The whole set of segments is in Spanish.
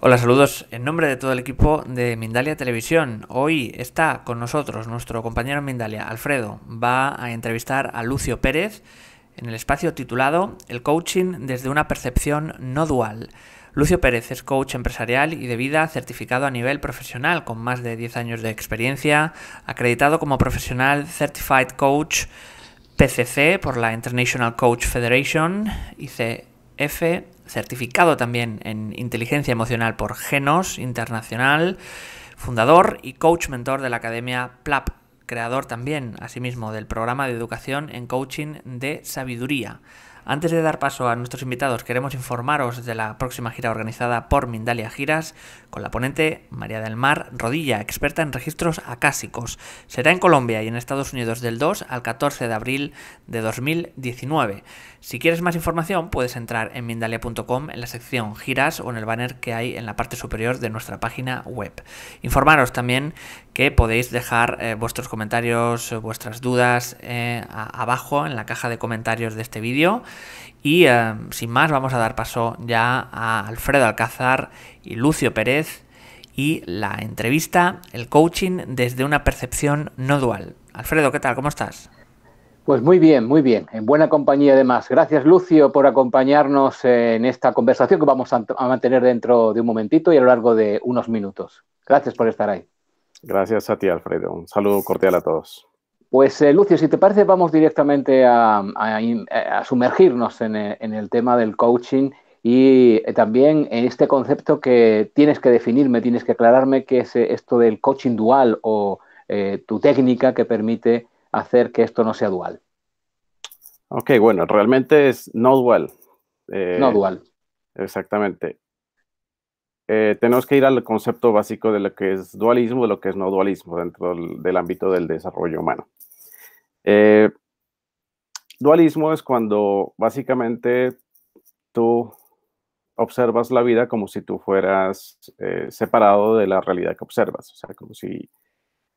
Hola, saludos en nombre de todo el equipo de Mindalia Televisión. Hoy está con nosotros nuestro compañero Mindalia, Alfredo. Va a entrevistar a Lucio Pérez en el espacio titulado El coaching desde una percepción no dual. Lucio Pérez es coach empresarial y de vida certificado a nivel profesional con más de 10 años de experiencia, acreditado como profesional Certified Coach PCC por la International Coach Federation, ICF, certificado también en inteligencia emocional por Genos Internacional, fundador y coach mentor de la Academia PLAP, creador también, asimismo, del programa de educación en coaching de sabiduría antes de dar paso a nuestros invitados, queremos informaros de la próxima gira organizada por Mindalia Giras con la ponente María del Mar Rodilla, experta en registros acásicos. Será en Colombia y en Estados Unidos del 2 al 14 de abril de 2019. Si quieres más información, puedes entrar en mindalia.com en la sección giras o en el banner que hay en la parte superior de nuestra página web. Informaros también que podéis dejar eh, vuestros comentarios, eh, vuestras dudas eh, abajo en la caja de comentarios de este vídeo. Y sin más, vamos a dar paso ya a Alfredo Alcázar y Lucio Pérez y la entrevista, el coaching desde una percepción no dual. Alfredo, ¿qué tal? ¿Cómo estás? Pues muy bien, muy bien, en buena compañía además. Gracias Lucio por acompañarnos en esta conversación que vamos a mantener dentro de un momentito y a lo largo de unos minutos. Gracias por estar ahí. Gracias a ti Alfredo, un saludo cordial a todos. Pues eh, Lucio, si te parece vamos directamente a, sumergirnos en, el tema del coaching y eh, también en este concepto que tienes que definirme, tienes que aclararme que es eh, esto del coaching dual o tu técnica que permite hacer que esto no sea dual. Ok, bueno, realmente es no dual. Eh, no dual. Exactamente. Eh, tenemos que ir al concepto básico de lo que es dualismo, y lo que es no dualismo dentro del, ámbito del desarrollo humano. Eh, dualismo es cuando básicamente tú observas la vida como si tú fueras separado de la realidad que observas, o sea, como si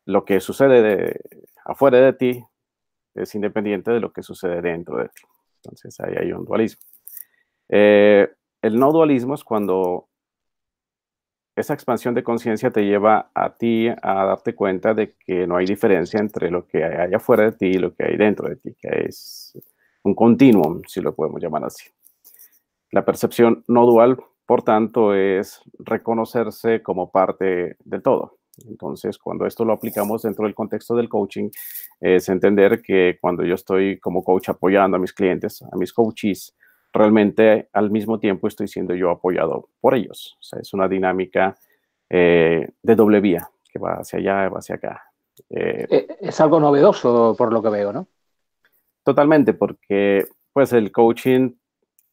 lo que sucede afuera de ti es independiente de lo que sucede dentro de ti. Entonces ahí hay un dualismo. Eh, el no dualismo es cuando esa expansión de conciencia te lleva a ti a darte cuenta de que no hay diferencia entre lo que hay afuera de ti y lo que hay dentro de ti, que es un continuum, si lo podemos llamar así. La percepción no dual, por tanto, es reconocerse como parte del todo. Entonces, cuando esto lo aplicamos dentro del contexto del coaching, es entender que cuando yo estoy como coach apoyando a mis clientes, a mis coaches, realmente al mismo tiempo estoy siendo yo apoyado por ellos. O sea, es una dinámica eh, de doble vía, que va hacia allá, va hacia acá. Eh, eh, es algo novedoso por lo que veo, ¿no? Totalmente, porque pues el coaching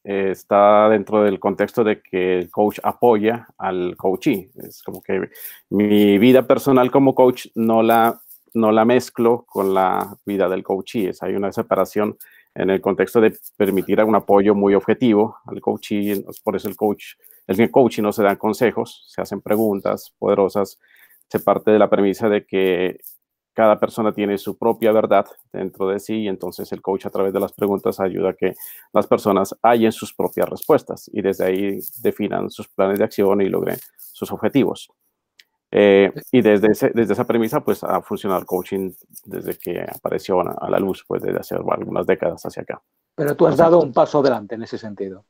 eh, está dentro del contexto de que el coach apoya al coachee. Es como que mi vida personal como coach no la, no la mezclo con la vida del coachee. Es, hay una separación en el contexto de permitir un apoyo muy objetivo al coachee. Por eso el coach, el coaching no se dan consejos, se hacen preguntas poderosas. Se parte de la premisa de que cada persona tiene su propia verdad dentro de sí y entonces el coach a través de las preguntas ayuda a que las personas hallen sus propias respuestas y desde ahí definan sus planes de acción y logren sus objetivos. Eh, y desde, desde esa premisa, pues ha funcionado el coaching desde que apareció a, la luz, pues desde hace algunas décadas hacia acá. Pero tú has dado un paso adelante en ese sentido.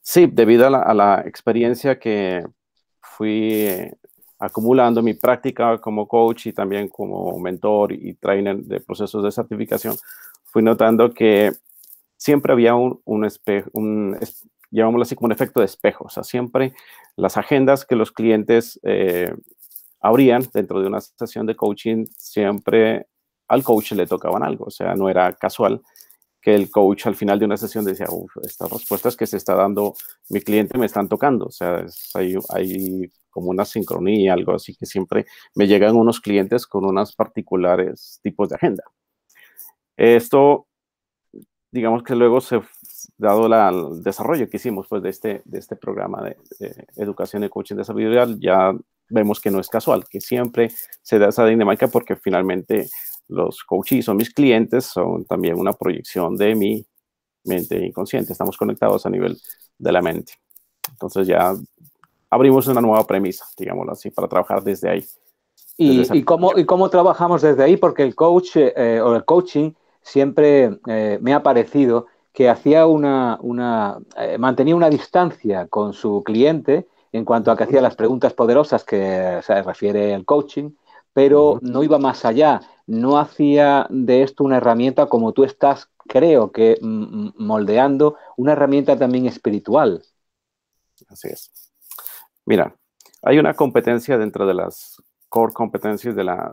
Sí, debido a la experiencia que fui acumulando mi práctica como coach y también como mentor y trainer de procesos de certificación, fui notando que siempre había un, espejo, llamémoslo así como un efecto de espejo, o sea, siempre las agendas que los clientes eh, abrían dentro de una sesión de coaching, siempre al coach le tocaban algo, o sea, no era casual que el coach al final de una sesión decía, Uf, estas respuestas que se está dando mi cliente me están tocando. O sea, hay, como una sincronía, algo así que siempre me llegan unos clientes con unos particulares tipos de agenda. Esto, digamos que luego se, dado el desarrollo que hicimos pues, de, este, de este programa de, educación y coaching de sabiduría, ya vemos que no es casual, que siempre se da esa dinámica porque finalmente los coaches son mis clientes, son también una proyección de mi mente inconsciente. Estamos conectados a nivel de la mente. Entonces ya abrimos una nueva premisa, digámoslo así, para trabajar desde ahí. ¿Y, ¿y cómo, trabajamos desde ahí? Porque el coach eh, eh, o el coaching siempre eh, me ha parecido que hacía una, mantenía una distancia con su cliente en cuanto a que hacía las preguntas poderosas que se refiere el coaching pero no iba más allá, no hacía de esto una herramienta como tú estás, creo que, mm, mm, moldeando, una herramienta también espiritual. Así es. Mira, hay una competencia dentro de las core competencias de la,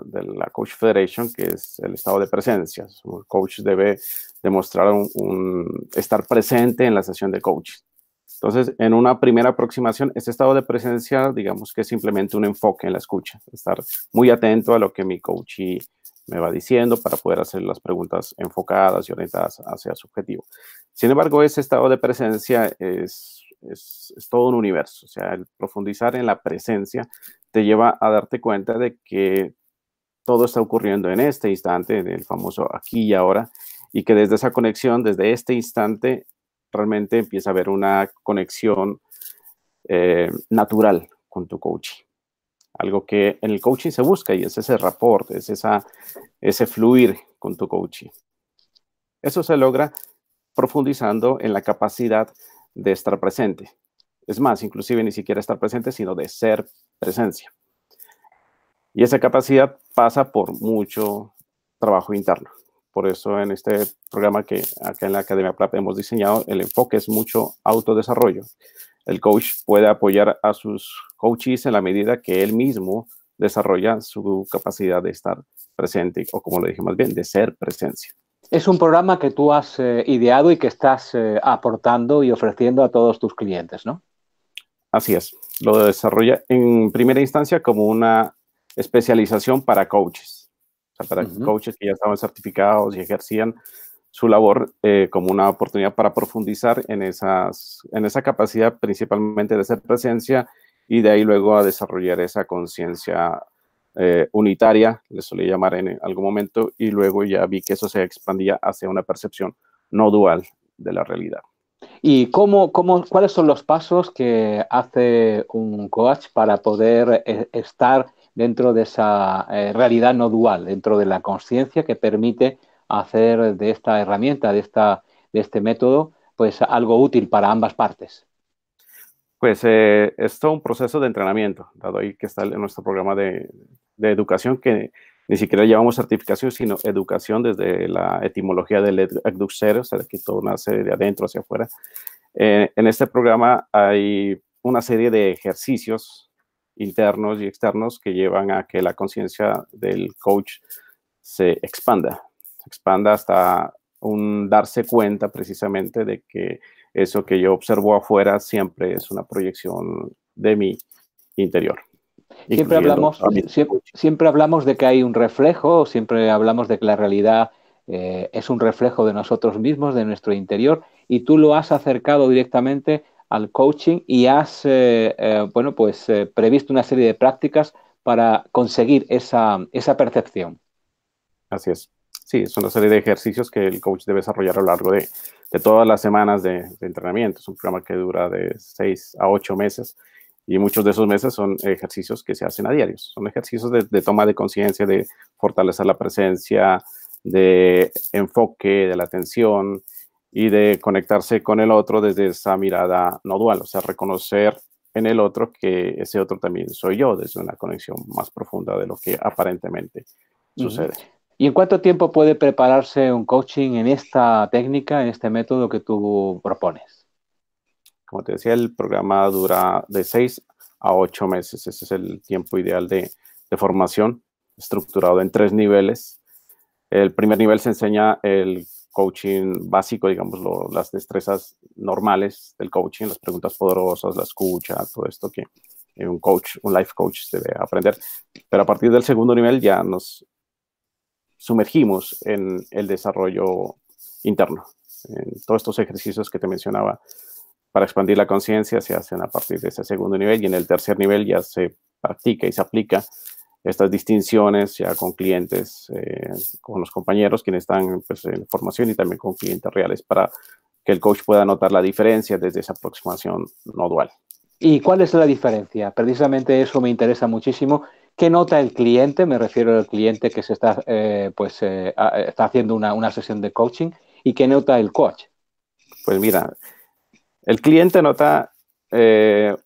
Coach Federation, que es el estado de presencia. Un coach debe demostrar estar presente en la sesión de coaching. Entonces, en una primera aproximación, este estado de presencia, digamos que es simplemente un enfoque en la escucha, estar muy atento a lo que mi coach me va diciendo para poder hacer las preguntas enfocadas y orientadas hacia su objetivo. Sin embargo, ese estado de presencia es, es, es todo un universo, o sea, el profundizar en la presencia te lleva a darte cuenta de que todo está ocurriendo en este instante, en el famoso aquí y ahora, y que desde esa conexión, desde este instante, realmente empieza a haber una conexión eh, natural con tu coaching. Algo que en el coaching se busca y es ese rapport, es esa, ese fluir con tu coaching. Eso se logra profundizando en la capacidad de estar presente. Es más, inclusive ni siquiera estar presente, sino de ser presencia. Y esa capacidad pasa por mucho trabajo interno. Por eso en este programa que acá en la Academia Plata hemos diseñado, el enfoque es mucho autodesarrollo. El coach puede apoyar a sus coaches en la medida que él mismo desarrolla su capacidad de estar presente, o como lo dije más bien, de ser presencia. Es un programa que tú has eh, ideado y que estás eh, aportando y ofreciendo a todos tus clientes, ¿no? Así es. Lo desarrolla en primera instancia como una especialización para coaches para coaches que ya estaban certificados y ejercían su labor eh, como una oportunidad para profundizar en, esas, en esa capacidad principalmente de ser presencia y de ahí luego a desarrollar esa conciencia eh, unitaria, le solía llamar en algún momento, y luego ya vi que eso se expandía hacia una percepción no dual de la realidad. ¿Y cómo, cómo, cuáles son los pasos que hace un coach para poder eh, estar dentro de esa eh, realidad no dual, dentro de la conciencia que permite hacer de esta herramienta, de, esta, de este método, pues algo útil para ambas partes. Pues eh, es todo un proceso de entrenamiento, dado ahí que está en nuestro programa de, de educación, que ni siquiera llamamos certificación, sino educación desde la etimología del educer, o sea, que toda una serie de adentro hacia afuera. Eh, en este programa hay una serie de ejercicios internos y externos que llevan a que la conciencia del coach se expanda, se expanda hasta un darse cuenta precisamente de que eso que yo observo afuera siempre es una proyección de mi interior. Siempre hablamos, siempre, hablamos de que hay un reflejo, siempre hablamos de que la realidad eh, es un reflejo de nosotros mismos, de nuestro interior, y tú lo has acercado directamente al coaching y has, eh, eh, bueno, pues eh, previsto una serie de prácticas para conseguir esa, esa percepción. Así es. Sí, es una serie de ejercicios que el coach debe desarrollar a lo largo de, todas las semanas de, entrenamiento. Es un programa que dura de seis a ocho meses y muchos de esos meses son ejercicios que se hacen a diario. Son ejercicios de, de toma de conciencia, de fortalecer la presencia, de enfoque, de la atención, y de conectarse con el otro desde esa mirada no dual, o sea, reconocer en el otro que ese otro también soy yo, desde una conexión más profunda de lo que aparentemente sucede. ¿Y en cuánto tiempo puede prepararse un coaching en esta técnica, en este método que tú propones? Como te decía, el programa dura de seis a ocho meses. Ese es el tiempo ideal de, de formación, estructurado en tres niveles. El primer nivel se enseña el coaching básico, digamos, las destrezas normales del coaching, las preguntas poderosas, la escucha, todo esto que eh, un coach, un life coach debe aprender. Pero a partir del segundo nivel ya nos sumergimos en el desarrollo interno. En todos estos ejercicios que te mencionaba para expandir la conciencia se hacen a partir de ese segundo nivel y en el tercer nivel ya se practica y se aplica estas distinciones ya con clientes, eh, con los compañeros quienes están pues, en formación y también con clientes reales para que el coach pueda notar la diferencia desde esa aproximación no dual. ¿Y cuál es la diferencia? Precisamente eso me interesa muchísimo. ¿Qué nota el cliente? Me refiero al cliente que se está, eh, pues, eh, está haciendo una, sesión de coaching. ¿Y qué nota el coach? Pues mira, el cliente nota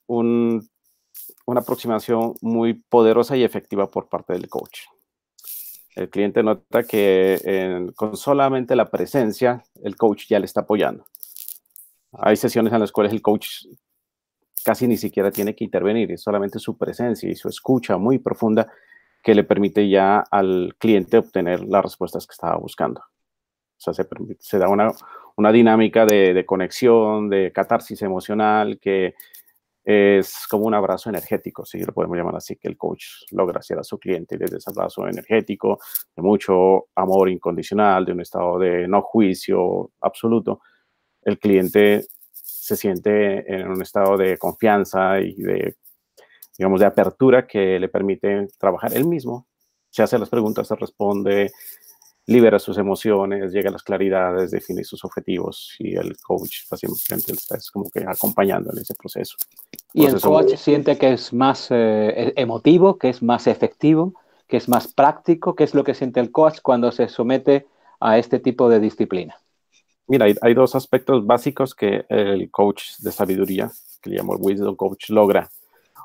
un una aproximación muy poderosa y efectiva por parte del coach. El cliente nota que con solamente la presencia, el coach ya le está apoyando. Hay sesiones en las cuales el coach casi ni siquiera tiene que intervenir, es solamente su presencia y su escucha muy profunda que le permite ya al cliente obtener las respuestas que estaba buscando. O sea, se, da una, una dinámica de, de, conexión, de catarsis emocional que es como un abrazo energético, si lo podemos llamar así, que el coach logra hacer a su cliente desde ese abrazo energético, de mucho amor incondicional, de un estado de no juicio absoluto. El cliente se siente en un estado de confianza y de, digamos, de apertura que le permite trabajar él mismo. Se hace las preguntas, se responde, libera sus emociones, llega a las claridades, define sus objetivos y el coach básicamente está es como que acompañando en ese proceso. Y el coach siente que es más eh, e-, emotivo, que es más efectivo, que es más práctico, ¿Qué es lo que siente el coach cuando se somete a este tipo de disciplina. Mira, hay, hay dos aspectos básicos que el coach de sabiduría, que le llamo el Wisdom Coach, logra.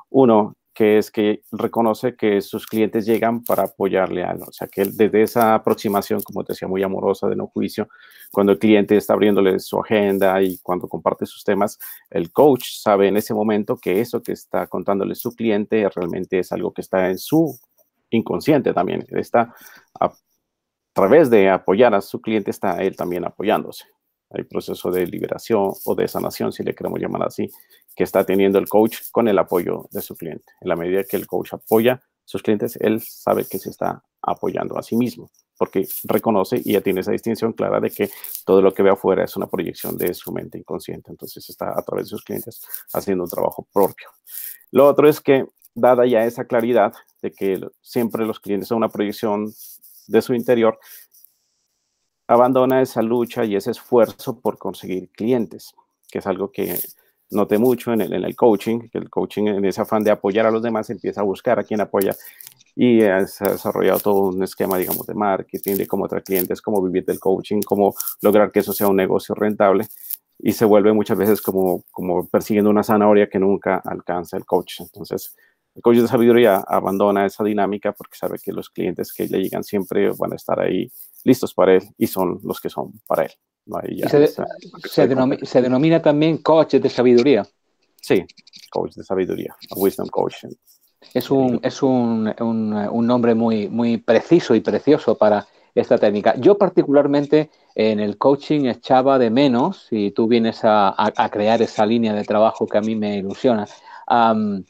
Uno que es que reconoce que sus clientes llegan para apoyarle a él. O sea, que desde esa aproximación, como te decía, muy amorosa de no juicio, cuando el cliente está abriéndole su agenda y cuando comparte sus temas, el coach sabe en ese momento que eso que está contándole su cliente realmente es algo que está en su inconsciente también. Está a través de apoyar a su cliente, está él también apoyándose el proceso de liberación o de sanación, si le queremos llamar así, que está teniendo el coach con el apoyo de su cliente. En la medida que el coach apoya a sus clientes, él sabe que se está apoyando a sí mismo, porque reconoce y ya tiene esa distinción clara de que todo lo que ve afuera es una proyección de su mente inconsciente. Entonces está a través de sus clientes haciendo un trabajo propio. Lo otro es que, dada ya esa claridad de que siempre los clientes son una proyección de su interior, abandona esa lucha y ese esfuerzo por conseguir clientes, que es algo que noté mucho en el, en el coaching, que el coaching en ese afán de apoyar a los demás empieza a buscar a quien apoya y se ha desarrollado todo un esquema, digamos, de marketing, de cómo atraer clientes, cómo vivir del coaching, cómo lograr que eso sea un negocio rentable y se vuelve muchas veces como, como persiguiendo una zanahoria que nunca alcanza el coach. Entonces, el coach de sabiduría abandona esa dinámica porque sabe que los clientes que le llegan siempre van a estar ahí listos para él y son los que son para él. se, denomina, también coach de sabiduría. Sí, coach de sabiduría, wisdom coaching. Es un, es un, nombre muy, muy preciso y precioso para, esta técnica. Yo particularmente en el coaching echaba de menos, y tú vienes a, crear esa línea de trabajo que a mí me ilusiona, eh,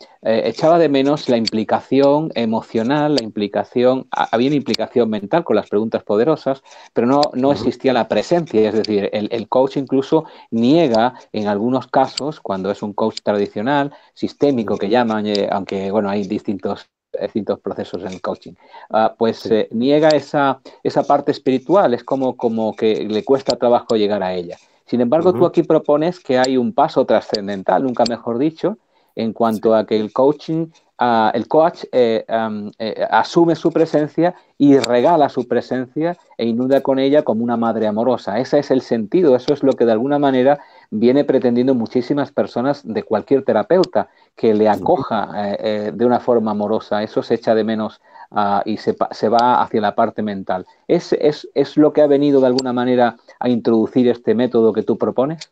echaba de menos la implicación emocional, la implicación, había una implicación mental con las preguntas poderosas, pero no, no existía la presencia, es decir, el, coach incluso niega en algunos casos, cuando es un coach tradicional, sistémico que llaman, eh, aunque bueno, hay distintos distintos procesos en el coaching. Ah, pues eh, niega esa, parte espiritual, es como, que le cuesta trabajo llegar a ella. Sin embargo, tú aquí propones que hay un paso trascendental, nunca mejor dicho, en cuanto a que el coaching, el coach eh, eh, asume su presencia y regala su presencia e inunda con ella como una madre amorosa. Ese es el sentido, eso es lo que de alguna manera viene pretendiendo muchísimas personas de cualquier terapeuta, que le acoja eh, de una forma amorosa. Eso se echa de menos ah, y se, se, va hacia la parte mental. ¿Es, es, lo que ha venido de alguna manera a introducir este método que tú propones?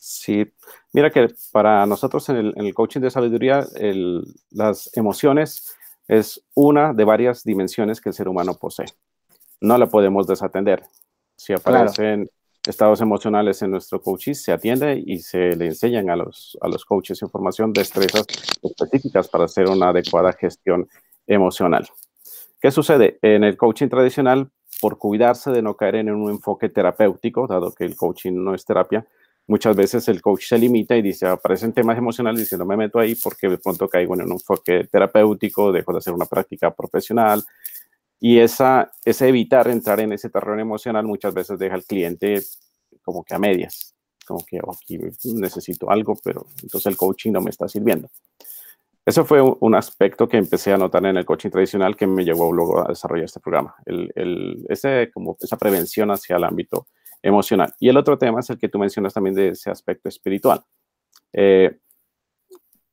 Sí, mira que para nosotros en el, coaching de sabiduría, las emociones es una de varias dimensiones que el ser humano posee. No la podemos desatender. Si aparecen estados emocionales en nuestro coaching, se atiende y se le enseñan a los, a los coaches información, destrezas específicas para hacer una adecuada gestión emocional. ¿Qué sucede? En el coaching tradicional, por cuidarse de no caer en un enfoque terapéutico, dado que el coaching no es terapia, muchas veces el coach se limita y dice, aparecen temas emocionales diciendo, me meto ahí porque de pronto caigo en un enfoque terapéutico, dejo de hacer una práctica profesional. Y esa, ese evitar entrar en ese terreno emocional muchas veces deja al cliente como que a medias, como que oh, aquí necesito algo, pero entonces el coaching no me está sirviendo. Eso fue un aspecto que empecé a notar en el coaching tradicional que me llevó luego a desarrollar este programa, el, como esa prevención hacia el ámbito emocional. Y el otro tema es el que tú mencionas también de ese aspecto espiritual. Eh,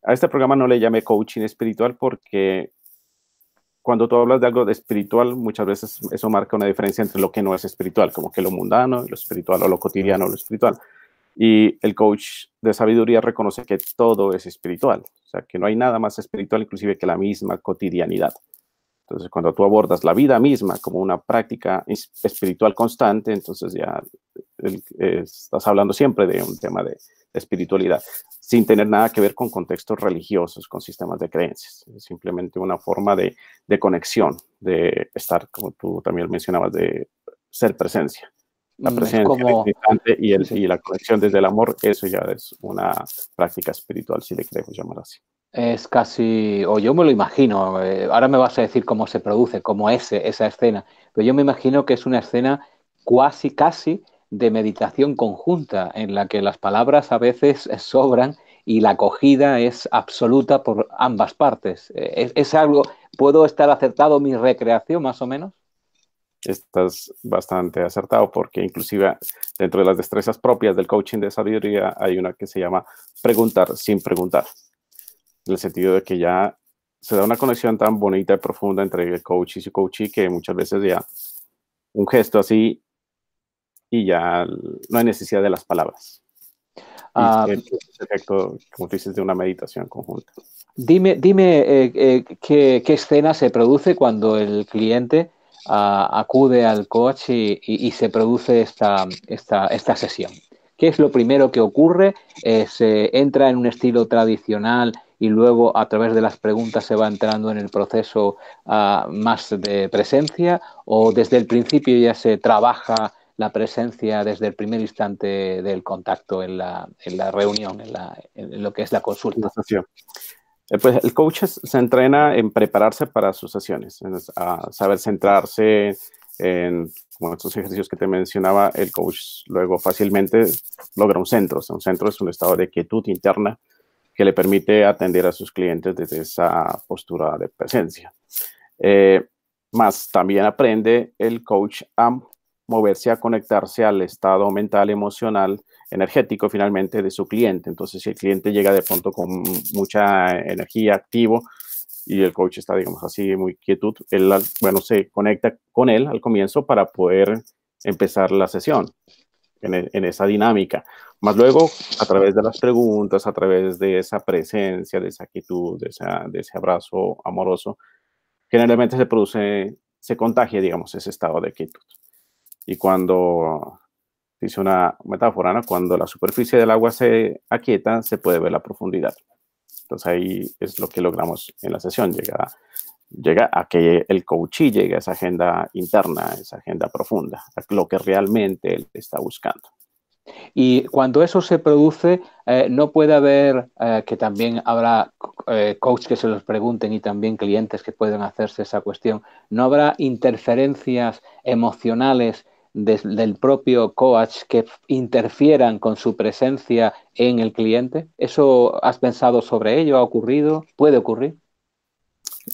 a este programa no le llame coaching espiritual porque cuando tú hablas de algo de espiritual, muchas veces eso marca una diferencia entre lo que no es espiritual, como que lo mundano, lo espiritual o lo cotidiano, lo espiritual. Y el coach de sabiduría reconoce que todo es espiritual, o sea, que no hay nada más espiritual inclusive que la misma cotidianidad. Entonces, cuando tú abordas la vida misma como una práctica espiritual constante, entonces ya estás hablando siempre de un tema de espiritualidad, sin tener nada que ver con contextos religiosos, con sistemas de creencias. Es simplemente una forma de, conexión, de estar, como tú también mencionabas, de ser presencia. La mm, presencia como, y, y la conexión desde el amor, eso ya es una práctica espiritual, si le queremos llamar así. Es casi, o yo me lo imagino, eh, ahora me vas a decir cómo se produce, cómo es esa escena, pero yo me imagino que es una escena casi, casi de meditación conjunta, en la que las palabras a veces eh, sobran y la acogida es absoluta por ambas partes. Eh, es algo, ¿puedo estar acertado mi recreación más o menos? estás bastante acertado porque inclusive dentro de las destrezas propias del coaching de sabiduría hay una que se llama preguntar sin preguntar en el sentido de que ya se da una conexión tan bonita y profunda entre el coach y su y que muchas veces ya un gesto así y ya no hay necesidad de las palabras. Ah, es efecto, como dices, de una meditación conjunta. Dime, dime eh, eh, qué, escena se produce cuando el cliente ah, acude al coach y, se produce esta, esta, esta, sesión. ¿Qué es lo primero que ocurre? Eh, ¿Se entra en un estilo tradicional y luego a través de las preguntas se va entrando en el proceso ah, más de presencia o desde el principio ya se trabaja la presencia desde el primer instante del contacto en la, en la reunión, en, la, en, lo que es la consulta. Eh, pues el coach se entrena en prepararse para sus sesiones, a ah, saber centrarse en estos ejercicios que te mencionaba, el coach luego fácilmente logra un centro. un centro es un estado de quietud interna que le permite atender a sus clientes desde esa postura de presencia. Eh, más también aprende el coach a moverse, a conectarse al estado mental, emocional, energético finalmente de su cliente. Entonces, si el cliente llega de pronto con mucha energía, activo, y el coach está, digamos así, muy quietud, él, bueno, se conecta con él al comienzo para poder empezar la sesión. E, en, esa dinámica. Más luego, a través de las preguntas, a través de esa presencia, de esa actitud, de, ese abrazo amoroso, generalmente se produce, se contagia, digamos, ese estado de quietud. Y cuando, hice una metáfora, cuando la superficie del agua se aquieta, se puede ver la profundidad. Entonces ahí es lo que logramos en la sesión, llegar a llega a que el coachee llegue a esa agenda interna, esa agenda profunda, a lo que realmente él está buscando. Y cuando eso se produce, eh, no puede haber, eh, que también habrá eh, coach que se los pregunten y también clientes que puedan hacerse esa cuestión, no habrá interferencias emocionales del propio coach que interfieran con su presencia en el cliente. ¿Eso has pensado sobre ello? ¿Ha ocurrido? ¿Puede ocurrir?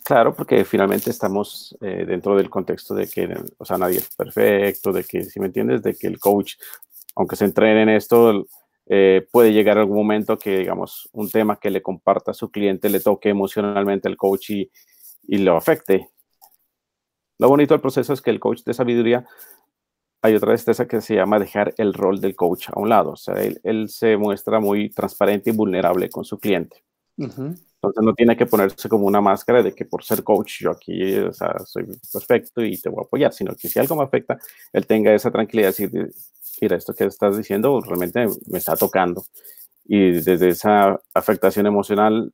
Claro, porque finalmente estamos eh, dentro del contexto de que, o sea, nadie es perfecto, de que, si me entiendes, de que el coach, aunque se entrene en esto, eh, puede llegar algún momento que, digamos, un tema que le comparta a su cliente le toque emocionalmente al coach y, lo afecte. Lo bonito del proceso es que el coach de sabiduría, hay otra destreza que se llama dejar el rol del coach a un lado. O sea, él, se muestra muy transparente y vulnerable con su cliente. Entonces no tiene que ponerse como una máscara de que por ser coach yo aquí soy perfecto y te voy a apoyar, sino que si algo me afecta, él tenga esa tranquilidad de decir, mira, esto que estás diciendo realmente me está tocando. Y desde esa afectación emocional,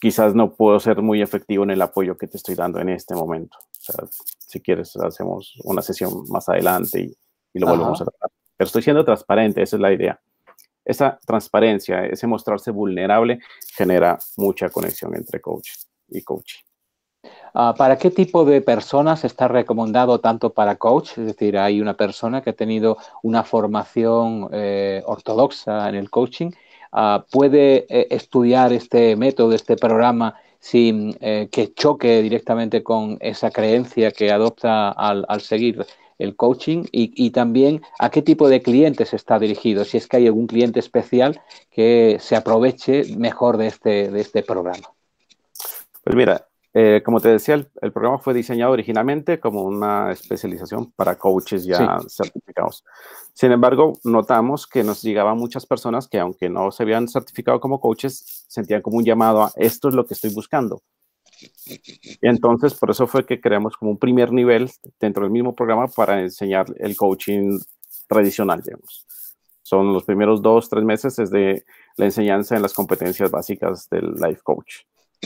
quizás no puedo ser muy efectivo en el apoyo que te estoy dando en este momento. O sea, si quieres, hacemos una sesión más adelante y, lo volvemos a tratar. Pero estoy siendo transparente, esa es la idea esa transparencia, ese mostrarse vulnerable, genera mucha conexión entre coach y coach. Ah, ¿Para qué tipo de personas está recomendado tanto para coach? Es decir, hay una persona que ha tenido una formación eh, ortodoxa en el coaching. Ah, ¿Puede eh, estudiar este método, este programa, sin eh, que choque directamente con esa creencia que adopta al seguir el coaching y, también a qué tipo de clientes está dirigido, si es que hay algún cliente especial que se aproveche mejor de este, este programa. Pues mira, eh, como te decía, el, programa fue diseñado originalmente como una especialización para coaches ya certificados. Sin embargo, notamos que nos llegaban muchas personas que aunque no se habían certificado como coaches, sentían como un llamado a esto es lo que estoy buscando. Y entonces, por eso fue que creamos como un primer nivel dentro del mismo programa para enseñar el coaching tradicional, digamos. Son los primeros dos, tres meses desde la enseñanza en las competencias básicas del life coach,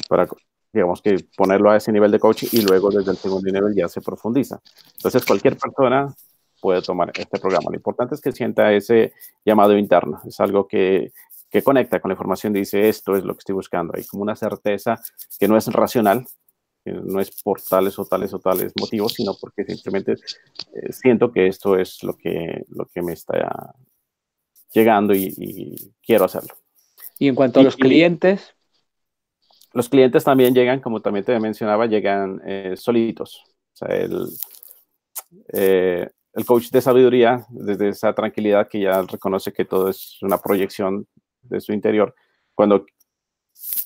para, digamos que ponerlo a ese nivel de coaching y luego desde el segundo nivel ya se profundiza. Entonces, cualquier persona puede tomar este programa. Lo importante es que sienta ese llamado interno. Es algo que que conecta con la información dice esto es lo que estoy buscando. Hay como una certeza que no es racional, que no es por tales o tales o tales motivos, sino porque simplemente eh, siento que esto es lo que, lo que me está llegando y, quiero hacerlo. Y en cuanto a los clientes. Los clientes también llegan, como también te mencionaba, llegan eh, solitos. O sea, el, eh, el coach de sabiduría, desde esa tranquilidad que ya reconoce que todo es una proyección, de su interior, cuando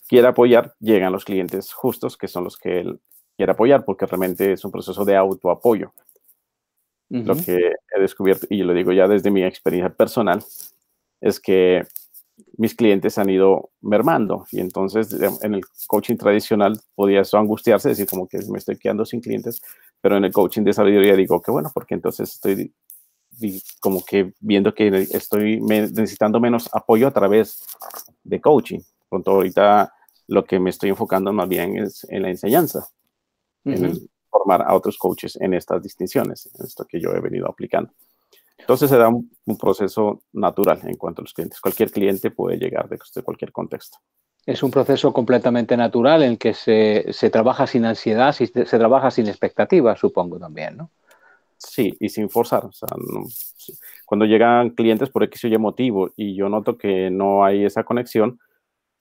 quiere apoyar, llegan los clientes justos, que son los que él quiere apoyar, porque realmente es un proceso de autoapoyo. Lo que he descubierto, y lo digo ya desde mi experiencia personal, es que mis clientes han ido mermando y entonces en el coaching tradicional podía eso angustiarse, decir como que me estoy quedando sin clientes, pero en el coaching de sabiduría digo que bueno, porque entonces estoy como que viendo que estoy necesitando menos apoyo a través de coaching. Pronto ahorita lo que me estoy enfocando más bien es en la enseñanza, en formar a otros coaches en estas distinciones, en esto que yo he venido aplicando. Entonces se da un, proceso natural en cuanto a los clientes. Cualquier cliente puede llegar de, cualquier contexto. Es un proceso completamente natural en el que se, se trabaja sin ansiedad, se, se trabaja sin expectativas, supongo también, ¿no? Sí, y sin forzar. cuando llegan clientes por X o Y motivo y yo noto que no hay esa conexión,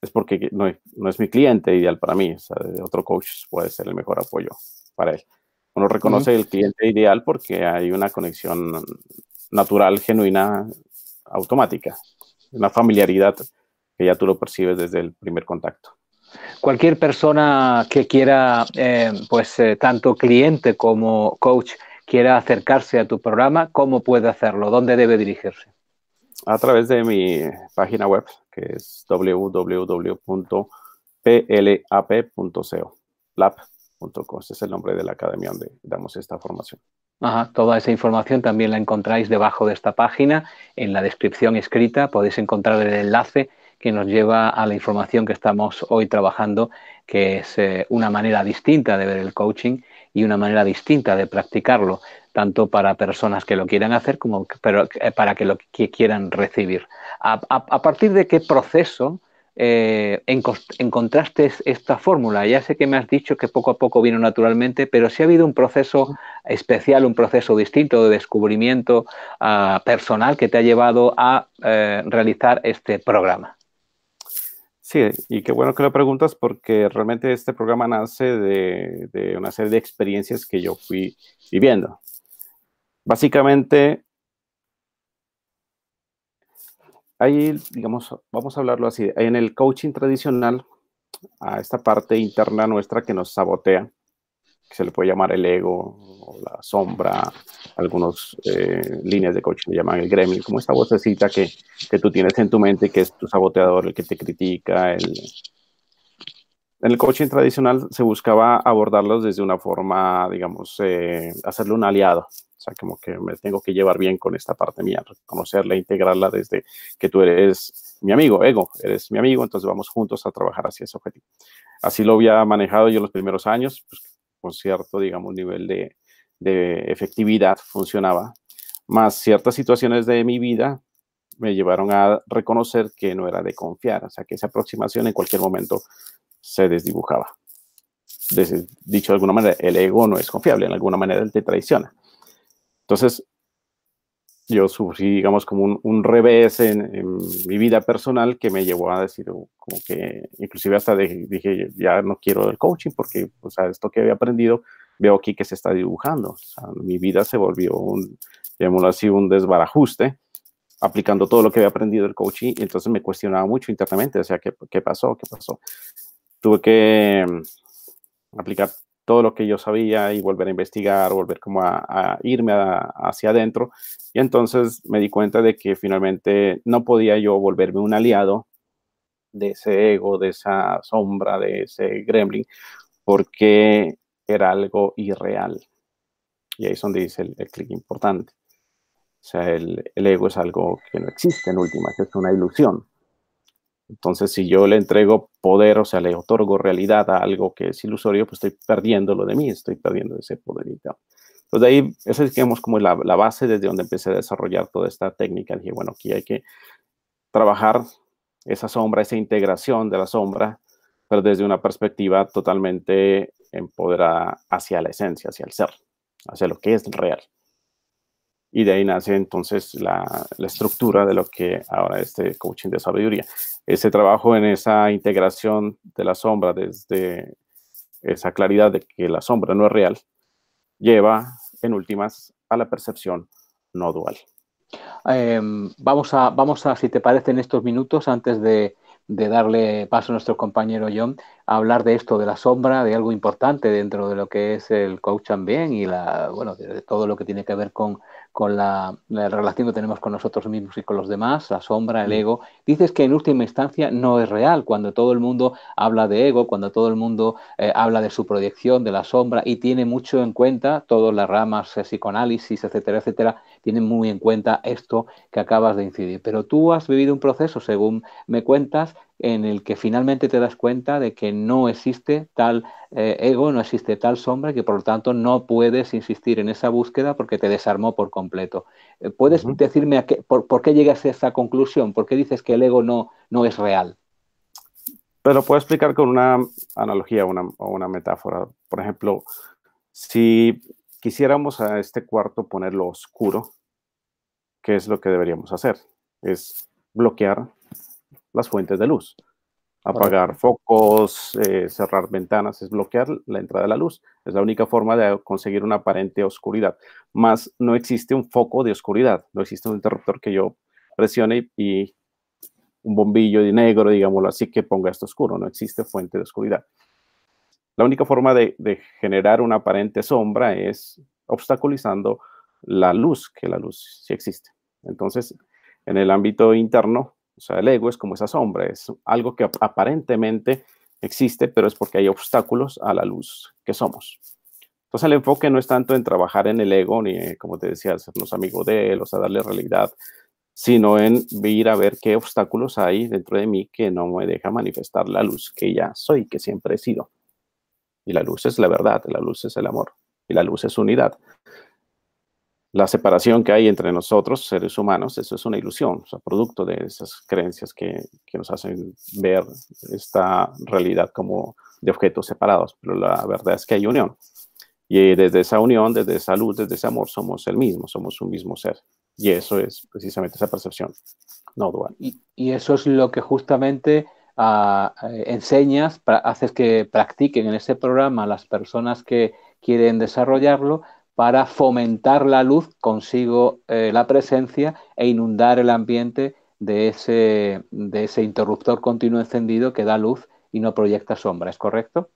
es porque no, es mi cliente ideal para mí. O otro coach puede ser el mejor apoyo para él. Uno reconoce el cliente ideal porque hay una conexión natural, genuina, automática, una familiaridad que ya tú lo percibes desde el primer contacto. Cualquier persona que quiera, eh, pues eh, tanto cliente como coach, quiera acercarse a tu programa, ¿cómo puede hacerlo? ¿Dónde debe dirigirse? A través de mi página web, que es www.plap.co, lab.co. es el nombre de la academia donde damos esta formación. toda esa información también la encontráis debajo de esta página, en la descripción escrita podéis encontrar el enlace que nos lleva a la información que estamos hoy trabajando, que es eh, una manera distinta de ver el coaching y una manera distinta de practicarlo, tanto para personas que lo quieran hacer como eh, para que lo quieran recibir. ¿A, partir de qué proceso eh, encontraste esta fórmula? Ya sé que me has dicho que poco a poco vino naturalmente, pero si ha habido un proceso especial, un proceso distinto de descubrimiento ah, personal que te ha llevado a eh, realizar este programa. Sí, y qué bueno que lo preguntas porque realmente este programa nace de, una serie de experiencias que yo fui viviendo. Básicamente, ahí, digamos, vamos a hablarlo así, en el coaching tradicional, a esta parte interna nuestra que nos sabotea, que se le puede llamar el ego, o la sombra, algunas eh, líneas de coaching le llaman el gremio, como esta vocecita que, que, tú tienes en tu mente, que es tu saboteador, el que te critica. El... En el coaching tradicional se buscaba abordarlos desde una forma, digamos, eh, hacerle un aliado. O sea, como que me tengo que llevar bien con esta parte mía, reconocerla, integrarla desde que tú eres mi amigo, ego, eres mi amigo, entonces vamos juntos a trabajar hacia ese objetivo. Así lo había manejado yo los primeros años, pues, con cierto, digamos, nivel de, efectividad funcionaba, más ciertas situaciones de mi vida me llevaron a reconocer que no era de confiar, o sea, que esa aproximación en cualquier momento se desdibujaba. Desde, dicho de alguna manera, el ego no es confiable, en alguna manera él te traiciona. Entonces, yo sufrí, digamos, como un, un revés en, mi vida personal que me llevó a decir, oh, como que inclusive hasta dije, ya no quiero el coaching porque, o sea, esto que había aprendido, veo aquí que se está dibujando. O sea, mi vida se volvió un, digamos así, un desbarajuste aplicando todo lo que había aprendido el coaching y entonces me cuestionaba mucho internamente, o sea, ¿qué, qué pasó? ¿Qué pasó? Tuve que mm, aplicar todo lo que yo sabía y volver a investigar, volver como a, irme hacia adentro. Y entonces me di cuenta de que finalmente no podía yo volverme un aliado de ese ego, de esa sombra, de ese gremlin, porque era algo irreal. Y ahí es donde dice el, click clic importante. O sea, el, el, ego es algo que no existe en últimas, es una ilusión. Entonces, si yo le entrego poder, o sea, le otorgo realidad a algo que es ilusorio, pues estoy perdiendo lo de mí, estoy perdiendo ese poder Entonces, ahí, esa es, digamos, como la, la, base desde donde empecé a desarrollar toda esta técnica. Dije, bueno, aquí hay que trabajar esa sombra, esa integración de la sombra, pero desde una perspectiva totalmente empoderada hacia la esencia, hacia el ser, hacia lo que es real y de ahí nace entonces la, la, estructura de lo que ahora este coaching de sabiduría. Ese trabajo en esa integración de la sombra, desde esa claridad de que la sombra no es real, lleva en últimas a la percepción no dual. Em, vamos, a, vamos a, si te parece, en estos minutos, antes de, de darle paso a nuestro compañero John a hablar de esto, de la sombra, de algo importante dentro de lo que es el coaching también y la, bueno, de todo lo que tiene que ver con, con la, relación que tenemos con nosotros mismos y con los demás, la sombra, el mm. ego. Dices que en última instancia no es real, cuando todo el mundo habla de ego, cuando todo el mundo eh, habla de su proyección, de la sombra, y tiene mucho en cuenta, todas las ramas, el eh, psicoanálisis, etcétera, etcétera, tienen muy en cuenta esto que acabas de incidir. Pero tú has vivido un proceso, según me cuentas, en el que finalmente te das cuenta de que no existe tal eh, ego, no existe tal sombra, que por lo tanto no puedes insistir en esa búsqueda porque te desarmó por completo. Eh, ¿Puedes decirme a por, qué llegas a esa conclusión? ¿Por qué dices que el ego no, no es real? Pero lo puedo explicar con una analogía o una metáfora. Por ejemplo, si quisiéramos a este cuarto ponerlo oscuro, ¿qué es lo que deberíamos hacer? Es bloquear las fuentes de luz. Apagar focos, eh, cerrar ventanas, es bloquear la entrada de la luz. Es la única forma de conseguir una aparente oscuridad. Más no existe un foco de oscuridad, no existe un interruptor que yo presione y, un bombillo de negro, digámoslo así, que ponga esto oscuro. No existe fuente de oscuridad. La única forma de, de generar una aparente sombra es obstaculizando la luz, que la luz sí existe. Entonces, en el ámbito interno, o sea, el ego es como esa sombra, es algo que aparentemente existe, pero es porque hay obstáculos a la luz que somos. Entonces el enfoque no es tanto en trabajar en el ego, ni eh, como te decía, hacernos amigos de él, o sea, darle realidad, sino en ir a ver qué obstáculos hay dentro de mí que no me deja manifestar la luz que ya soy, que siempre he sido. Y la luz es la verdad, la luz es el amor, y la luz es unidad la separación que hay entre nosotros, seres humanos, eso es una ilusión, o sea, producto de esas creencias que, nos hacen ver esta realidad como de objetos separados, pero la verdad es que hay unión. Y desde esa unión, desde esa luz, desde ese amor, somos el mismo, somos un mismo ser. Y eso es precisamente esa percepción no dual. Y, eso es lo que justamente ah, eh, enseñas enseñas, haces que practiquen en ese programa las personas que quieren desarrollarlo, para fomentar la luz consigo eh, la presencia e inundar el ambiente de ese, interruptor continuo encendido que da luz y no proyecta sombra, ¿es correcto?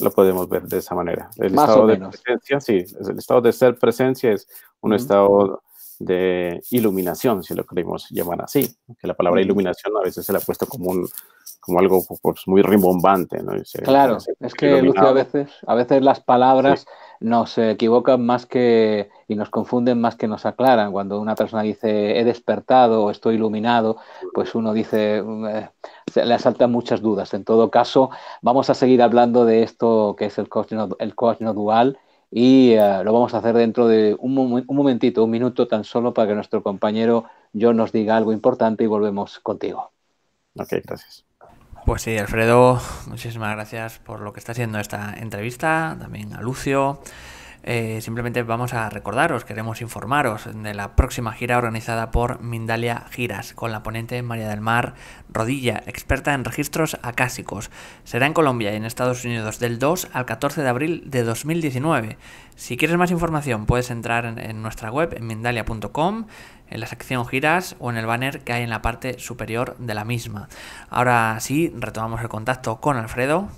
Lo podemos ver de esa manera. El estado de presencia, sí, el estado de ser presencia es un estado de iluminación, si lo queremos llamar así, que la palabra iluminación a veces se la ha puesto como, un, como algo pues, muy rimbombante. claro, es que a veces, a veces las palabras nos equivocan más que y nos confunden más que nos aclaran. Cuando una persona dice he despertado o estoy iluminado, pues uno dice, mm, eh", le asaltan muchas dudas. En todo caso, vamos a seguir hablando de esto que es el coaching, el dual y eh, lo vamos a hacer dentro de un, un, momentito, un minuto tan solo para que nuestro compañero John nos diga algo importante y volvemos contigo. Ok, gracias. Pues sí, Alfredo, muchísimas gracias por lo que está haciendo esta entrevista, también a Lucio. Eh, simplemente vamos a recordaros, queremos informaros de la próxima gira organizada por Mindalia Giras, con la ponente María del Mar Rodilla, experta en registros acásicos. Será en Colombia y en Estados Unidos del 2 al 14 de abril de 2019. Si quieres más información puedes entrar en nuestra web, en mindalia.com, en la sección giras o en el banner que hay en la parte superior de la misma. Ahora sí, retomamos el contacto con Alfredo.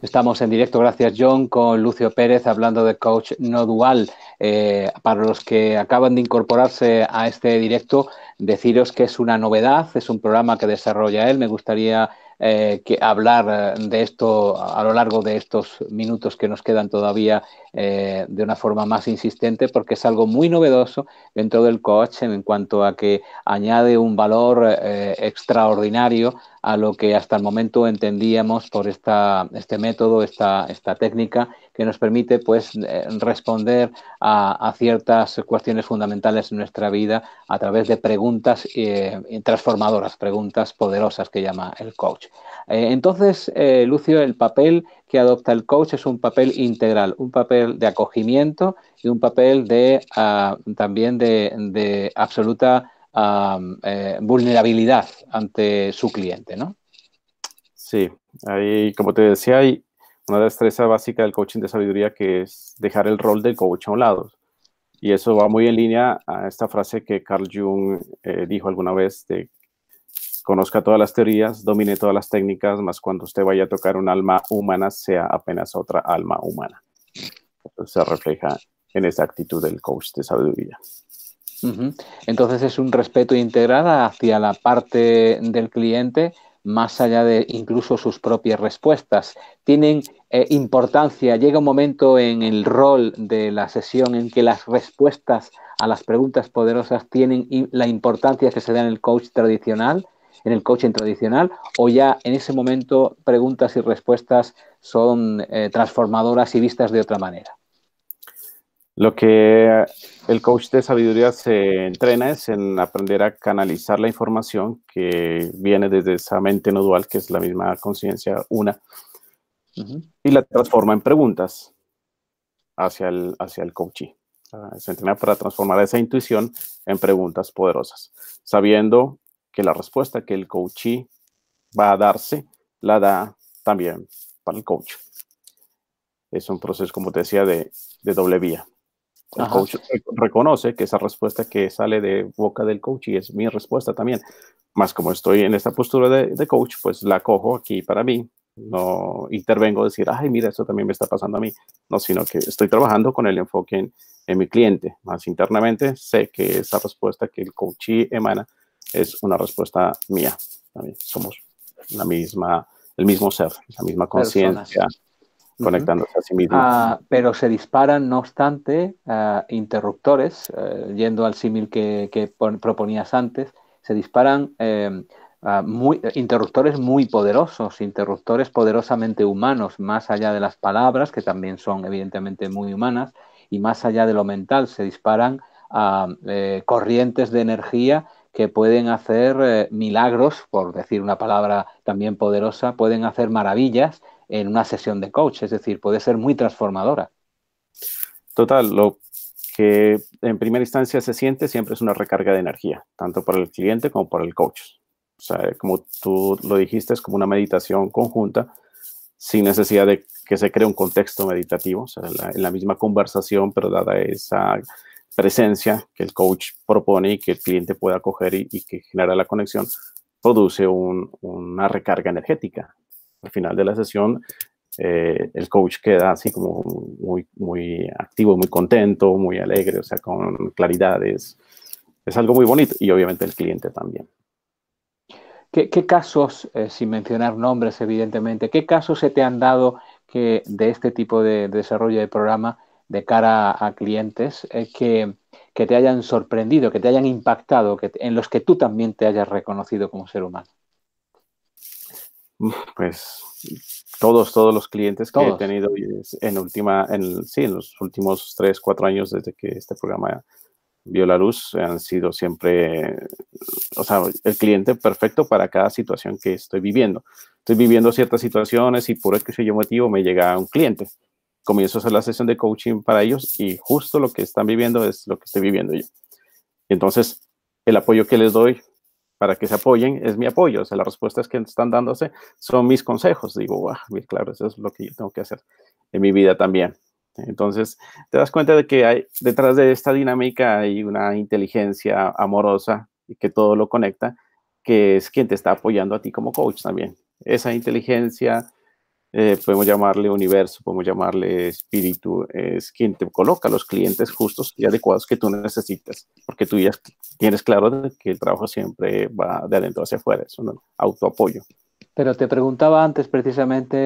Estamos en directo, gracias John, con Lucio Pérez hablando de coach no dual. Eh, para los que acaban de incorporarse a este directo, deciros que es una novedad, es un programa que desarrolla él. Me gustaría eh, que hablar eh, de esto a lo largo de estos minutos que nos quedan todavía eh, de una forma más insistente, porque es algo muy novedoso dentro del coach en cuanto a que añade un valor extraordinario a lo que hasta el momento entendíamos por esta, este método, esta técnica que nos permite pues eh, responder a, ciertas cuestiones fundamentales en nuestra vida a través de preguntas eh, transformadoras, preguntas poderosas que llama el coach. Eh, entonces, Lucio, el papel que adopta el coach es un papel integral, un papel de acogimiento y un papel de ah, también de, absoluta ah, vulnerabilidad ante su cliente, ¿no? Sí, ahí, como te decía, hay, una destreza básica del coaching de sabiduría que es dejar el rol del coach a un lado. Y eso va muy en línea a esta frase que Carl Jung eh, dijo alguna vez de conozca todas las teorías, domine todas las técnicas, más cuando usted vaya a tocar un alma humana, sea apenas otra alma humana. se refleja en esa actitud del coach de sabiduría. Entonces es un respeto integrado hacia la parte del cliente más allá de incluso sus propias respuestas. Tienen eh, importancia, llega un momento en el rol de la sesión en que las respuestas a las preguntas poderosas tienen la importancia que se da en el coach tradicional, en el coaching tradicional, o ya en ese momento preguntas y respuestas son eh, transformadoras y vistas de otra manera. Lo que el coach de sabiduría se entrena es en aprender a canalizar la información que viene desde esa mente no dual, que es la misma conciencia una, y la transforma en preguntas hacia el, hacia el coachee. se entrena para transformar esa intuición en preguntas poderosas, sabiendo que la respuesta que el coachee va a darse la da también para el coach. Es un proceso, como te decía, de, de doble vía. El coach reconoce que esa respuesta que sale de boca del coach y es mi respuesta también. Más como estoy en esta postura de, coach, pues la cojo aquí para mí. No intervengo a decir, ay, mira, esto también me está pasando a mí. No, sino que estoy trabajando con el enfoque en, en mi cliente. Más internamente, sé que esa respuesta que el coach emana es una respuesta mía. somos la misma, el mismo ser, la misma conciencia, conectándose a sí mismos. Ah, pero se disparan, no obstante, ah, interruptores, eh, yendo al símil que, proponías antes, se disparan em, ah, interruptores muy poderosos, interruptores poderosamente humanos, más allá de las palabras, que también son evidentemente muy humanas, y más allá de lo mental, se disparan eh, corrientes de energía que pueden hacer eh, milagros, por decir una palabra también poderosa, pueden hacer maravillas en una sesión de coach, es decir, puede ser muy transformadora. Total, lo que en primera instancia se siente siempre es una recarga de energía, tanto para el cliente como para el coach. O sea, como tú lo dijiste, es como una meditación conjunta sin necesidad de que se cree un contexto meditativo, o sea, en la, misma conversación, pero dada esa presencia que el coach propone y que el cliente pueda acoger y, que genera la conexión, produce una recarga energética al final de la sesión eh, el coach queda así como muy, muy activo, muy contento, muy alegre, o sea, con claridades. Es algo muy bonito y obviamente el cliente también. ¿Qué, casos, eh, sin mencionar nombres evidentemente, qué casos se te han dado que de este tipo de, desarrollo de programa de cara a, clientes eh, que, que, te hayan sorprendido, que te hayan impactado, que, en los que tú también te hayas reconocido como ser humano? pues todos, todos los clientes que he tenido en última, en, los últimos tres, cuatro años desde que este programa vio la luz, han sido siempre, o sea, el cliente perfecto para cada situación que estoy viviendo. Estoy viviendo ciertas situaciones y por el que soy yo motivo me llega un cliente. Comienzo a hacer la sesión de coaching para ellos y justo lo que están viviendo es lo que estoy viviendo yo. Entonces, el apoyo que les doy para que se apoyen es mi apoyo. O sea, las respuestas que están dándose son mis consejos. Digo, wow, claro, eso es lo que yo tengo que hacer en mi vida también. Entonces, te das cuenta de que hay, detrás de esta dinámica hay una inteligencia amorosa y que todo lo conecta, que es quien te está apoyando a ti como coach también. Esa inteligencia eh, podemos llamarle universo, podemos llamarle espíritu, eh, es quien te coloca los clientes justos y adecuados que tú necesitas, porque tú ya tienes claro que el trabajo siempre va de adentro hacia afuera, es un autoapoyo. Pero te preguntaba antes precisamente,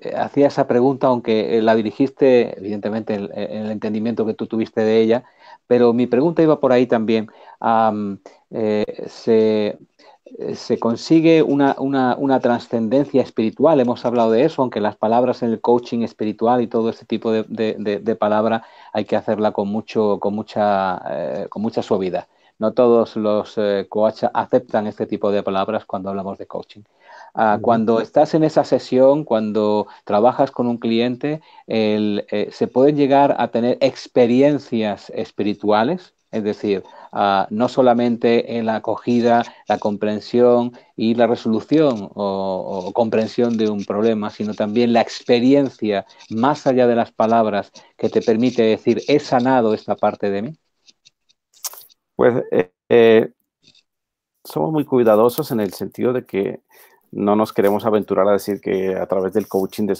eh, hacía esa pregunta, aunque la dirigiste evidentemente en, el entendimiento que tú tuviste de ella, pero mi pregunta iba por ahí también. se, eh, se consigue una, trascendencia espiritual, hemos hablado de eso, aunque las palabras en el coaching espiritual y todo este tipo de, palabra hay que hacerla con, mucho, con, mucha, eh, con mucha suavidad. No todos los eh, coaches aceptan este tipo de palabras cuando hablamos de coaching. Ah, cuando estás en esa sesión, cuando trabajas con un cliente, se pueden llegar a tener experiencias espirituales es decir, ah, no solamente en la acogida, la comprensión y la resolución o, comprensión de un problema, sino también la experiencia más allá de las palabras que te permite decir, he sanado esta parte de mí. Pues eh, eh, somos muy cuidadosos en el sentido de que no nos queremos aventurar a decir que a través del coaching de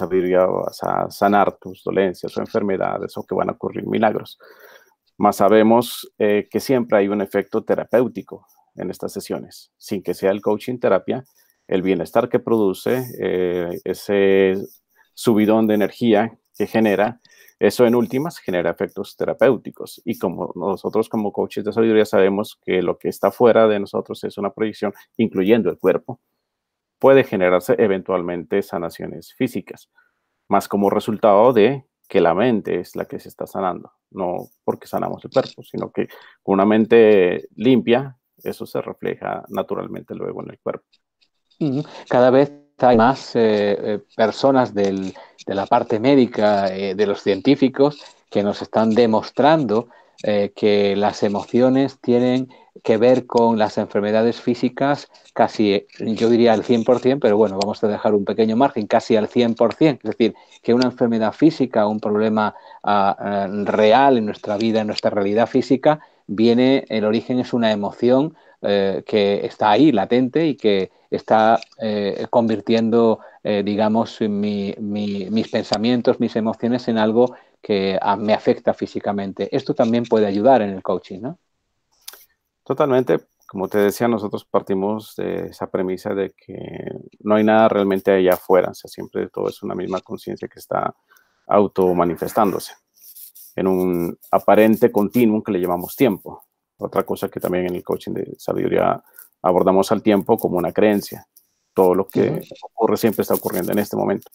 vas a sanar tus dolencias o enfermedades o que van a ocurrir milagros. Más sabemos eh, que siempre hay un efecto terapéutico en estas sesiones, sin que sea el coaching terapia, el bienestar que produce, eh, ese subidón de energía que genera, eso en últimas genera efectos terapéuticos. Y como nosotros como coaches de sabiduría sabemos que lo que está fuera de nosotros es una proyección, incluyendo el cuerpo, puede generarse eventualmente sanaciones físicas, más como resultado de que la mente es la que se está sanando no porque sanamos el cuerpo, sino que con una mente limpia, eso se refleja naturalmente luego en el cuerpo. Cada vez hay más eh, eh, personas de la parte médica, eh, de los científicos, que nos están demostrando que las emociones tienen que ver con las enfermedades físicas casi, eh, yo diría al 100%, pero bueno, vamos a dejar un pequeño margen, casi al 100%. Es decir, que una enfermedad física, un problema ah, ah, real en nuestra vida, en nuestra realidad física, viene, el origen es una emoción eh, que está ahí latente y que está eh, convirtiendo, digamos, mis pensamientos, mis emociones en algo que ah, me afecta físicamente. Esto también puede ayudar en el coaching, ¿no? Totalmente. Como te decía, nosotros partimos de esa premisa de que no hay nada realmente allá afuera, o sea, siempre todo es una misma conciencia que está auto manifestándose en un aparente continuum que le llamamos tiempo. Otra cosa que también en el coaching de sabiduría abordamos al tiempo como una creencia. Todo lo que ocurre siempre está ocurriendo en este momento.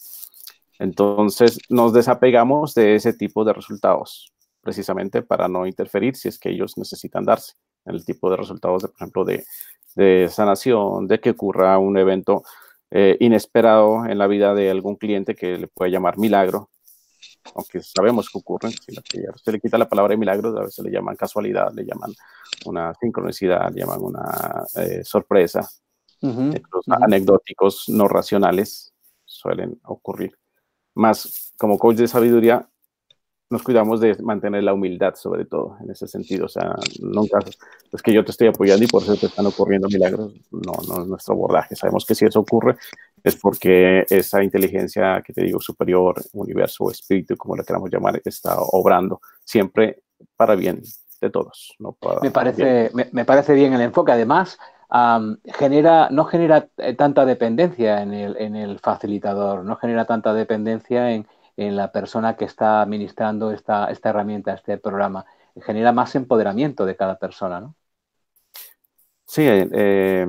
Entonces nos desapegamos de ese tipo de resultados, precisamente para no interferir si es que ellos necesitan darse el tipo de resultados, de, por ejemplo, de, sanación, de que ocurra un evento eh, inesperado en la vida de algún cliente que le puede llamar milagro, aunque sabemos que ocurren, Si se le quita la palabra de a veces le llaman casualidad, le llaman una sincronicidad, le llaman una eh, sorpresa. anecdóticos no racionales suelen ocurrir. Más, como coach de sabiduría, nos cuidamos de mantener la humildad, sobre todo, en ese sentido. O sea, nunca es que yo te estoy apoyando y por eso te están ocurriendo milagros. No, no es nuestro abordaje. Sabemos que si eso ocurre es porque esa inteligencia que te digo, superior, universo o espíritu, como la queramos llamar, está obrando siempre para bien de todos. me, parece, me, parece bien el enfoque. Además, genera, no genera eh, tanta dependencia en el, en el facilitador, no genera tanta dependencia en en la persona que está administrando esta, esta herramienta, este programa. Genera más empoderamiento de cada persona, ¿no? Sí, eh, eh,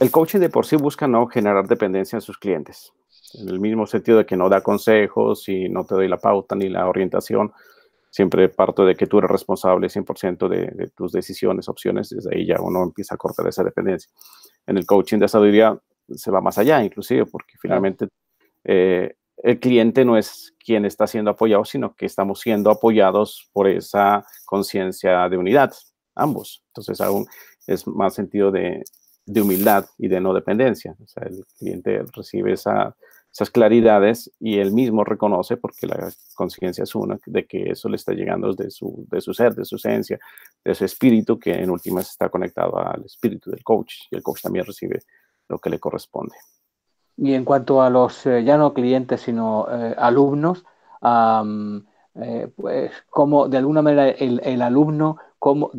el coaching de por sí busca no generar dependencia en sus clientes, en el mismo sentido de que no da consejos y no te doy la pauta ni la orientación, siempre parto de que tú eres responsable 100% de, de, tus decisiones, opciones, desde ahí ya uno empieza a cortar esa dependencia. En el coaching de sabiduría se va más allá, inclusive, porque finalmente eh, el cliente no es quien está siendo apoyado, sino que estamos siendo apoyados por esa conciencia de unidad, ambos. Entonces aún es más sentido de, humildad y de no dependencia. el cliente recibe esas claridades y él mismo reconoce, porque la conciencia es una, de que eso le está llegando de su, de su ser, de su esencia, de su espíritu, que en últimas está conectado al espíritu del coach y el coach también recibe lo que le corresponde. Y en cuanto a los, eh, ya no clientes, sino eh, alumnos, eh, pues como de alguna manera el, alumno como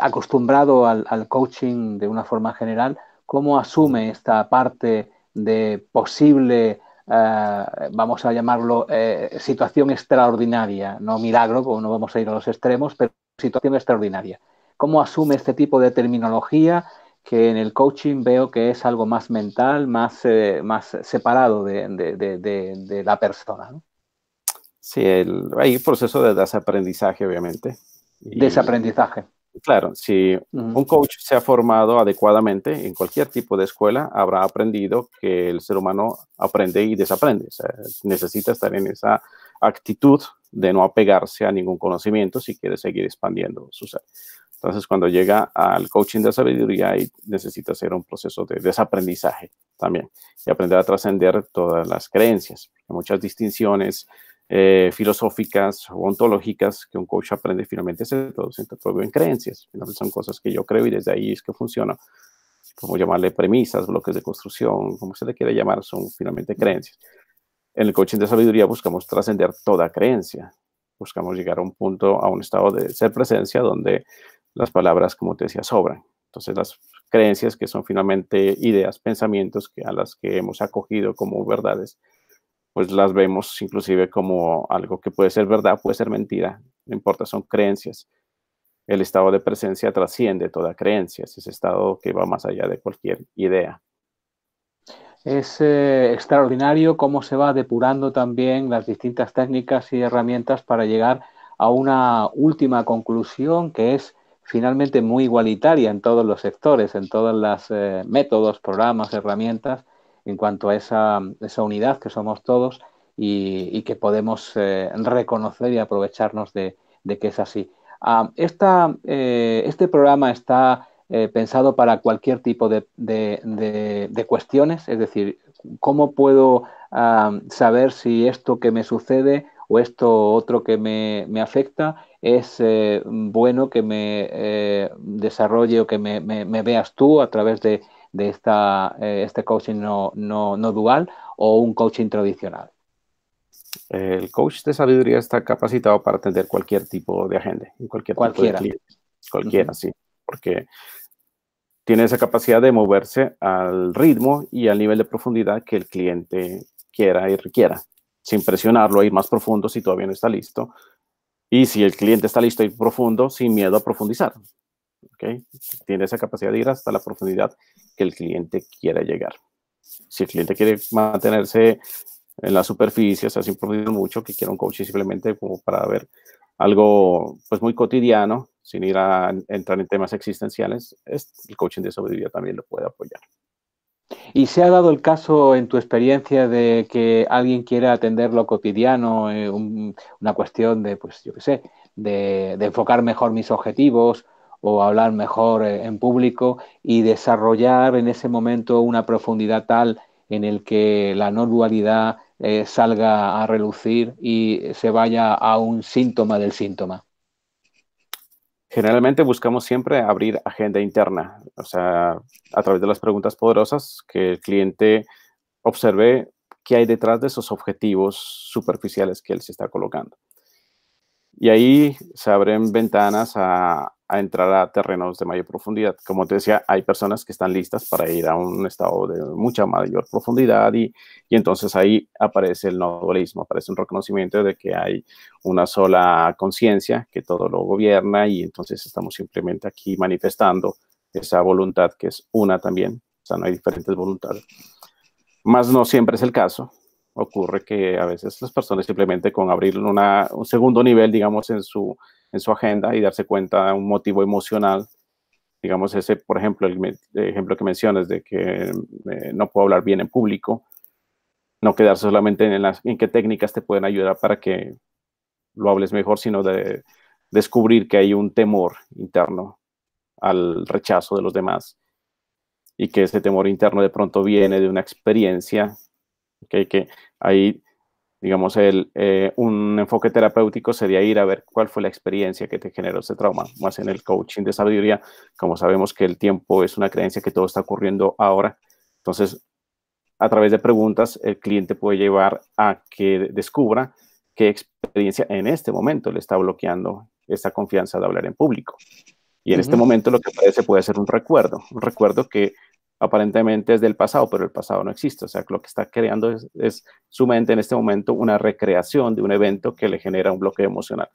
acostumbrado al, al, coaching de una forma general, cómo asume esta parte de posible, vamos a llamarlo, situación extraordinaria, no milagro, como no vamos a ir a los extremos, pero situación extraordinaria. ¿Cómo asume este tipo de terminología que en el coaching veo que es algo más mental, más, eh, más separado de, la persona. Sí, el, hay proceso de desaprendizaje, obviamente. Y, desaprendizaje. Claro, si un coach se ha formado adecuadamente en cualquier tipo de escuela, habrá aprendido que el ser humano aprende y desaprende. necesita estar en esa actitud de no apegarse a ningún conocimiento si quiere seguir expandiendo su ser. Entonces, cuando llega al coaching de sabiduría, ahí necesita hacer un proceso de desaprendizaje también y aprender a trascender todas las creencias, muchas distinciones eh, filosóficas o ontológicas que un coach aprende finalmente se traducen en creencias. Finalmente son cosas que yo creo y desde ahí es que funciona. Como llamarle premisas, bloques de construcción, como se le quiera llamar, son finalmente creencias. En el coaching de sabiduría buscamos trascender toda creencia, buscamos llegar a un punto, a un estado de ser presencia donde las palabras, como te decía, sobran. Entonces las creencias, que son finalmente ideas, pensamientos que a las que hemos acogido como verdades, pues las vemos inclusive como algo que puede ser verdad, puede ser mentira, no importa, son creencias. El estado de presencia trasciende toda creencia, es ese estado que va más allá de cualquier idea. Es eh, extraordinario cómo se va depurando también las distintas técnicas y herramientas para llegar a una última conclusión que es finalmente muy igualitaria en todos los sectores, en todos los eh, métodos, programas, herramientas, en cuanto a esa, esa unidad que somos todos y, que podemos eh, reconocer y aprovecharnos de, que es así. Ah, eh, este programa está pensado para cualquier tipo de, de, cuestiones, es decir, ¿cómo puedo ah, saber si esto que me sucede o esto otro que me afecta es eh, bueno que me eh, desarrolle o que me, veas tú a través de, esta, eh, este coaching no, dual o un coaching tradicional? El coach de sabiduría está capacitado para atender cualquier tipo de agenda, cualquier cualquiera. cliente, cualquiera, sí, porque tiene esa capacidad de moverse al ritmo y al nivel de profundidad que el cliente quiera y requiera, sin presionarlo a ir más profundo si todavía no está listo, y si el cliente está listo y profundo, sin miedo a profundizar. ¿okay? Tiene esa capacidad de ir hasta la profundidad que el cliente quiera llegar. Si el cliente quiere mantenerse en la superficie, o sea, sin profundizar mucho, que quiera un coaching simplemente como para ver algo pues muy cotidiano, sin ir a entrar en temas existenciales, el coaching de sobrevivir también lo puede apoyar. ¿Y se ha dado el caso en tu experiencia de que alguien quiera atender lo cotidiano, eh, una cuestión de, pues yo sé, de, enfocar mejor mis objetivos o hablar mejor eh, en público y desarrollar en ese momento una profundidad tal en el que la no dualidad eh, salga a relucir y se vaya a un síntoma del síntoma? Generalmente buscamos siempre abrir agenda interna, o sea, a través de las preguntas poderosas, que el cliente observe qué hay detrás de esos objetivos superficiales que él se está colocando. Y ahí se abren ventanas a a entrar a terrenos de mayor profundidad. Como te decía, hay personas que están listas para ir a un estado de mucha mayor profundidad y, entonces ahí aparece el no aparece un reconocimiento de que hay una sola conciencia que todo lo gobierna y entonces estamos simplemente aquí manifestando esa voluntad que es una también, o sea, no hay diferentes voluntades. Más no siempre es el caso, ocurre que a veces las personas simplemente con abrir un segundo nivel, digamos, en su en su agenda y darse cuenta de un motivo emocional. Digamos, ese, por ejemplo, el, ejemplo que mencionas de que eh, no puedo hablar bien en público, no quedarse solamente en, las, en qué técnicas te pueden ayudar para que lo hables mejor, sino de descubrir que hay un temor interno al rechazo de los demás y que ese temor interno de pronto viene de una experiencia, hay que hay digamos, el, eh, un enfoque terapéutico sería ir a ver cuál fue la experiencia que te generó ese trauma. Más en el coaching de sabiduría, como sabemos que el tiempo es una creencia que todo está ocurriendo ahora, entonces, a través de preguntas, el cliente puede llevar a que descubra qué experiencia en este momento le está bloqueando esta confianza de hablar en público. Y en este momento lo que puede ser un recuerdo, un recuerdo que aparentemente es del pasado, pero el pasado no existe. O sea, lo que está creando es, su mente en este momento una recreación de un evento que le genera un bloqueo emocional.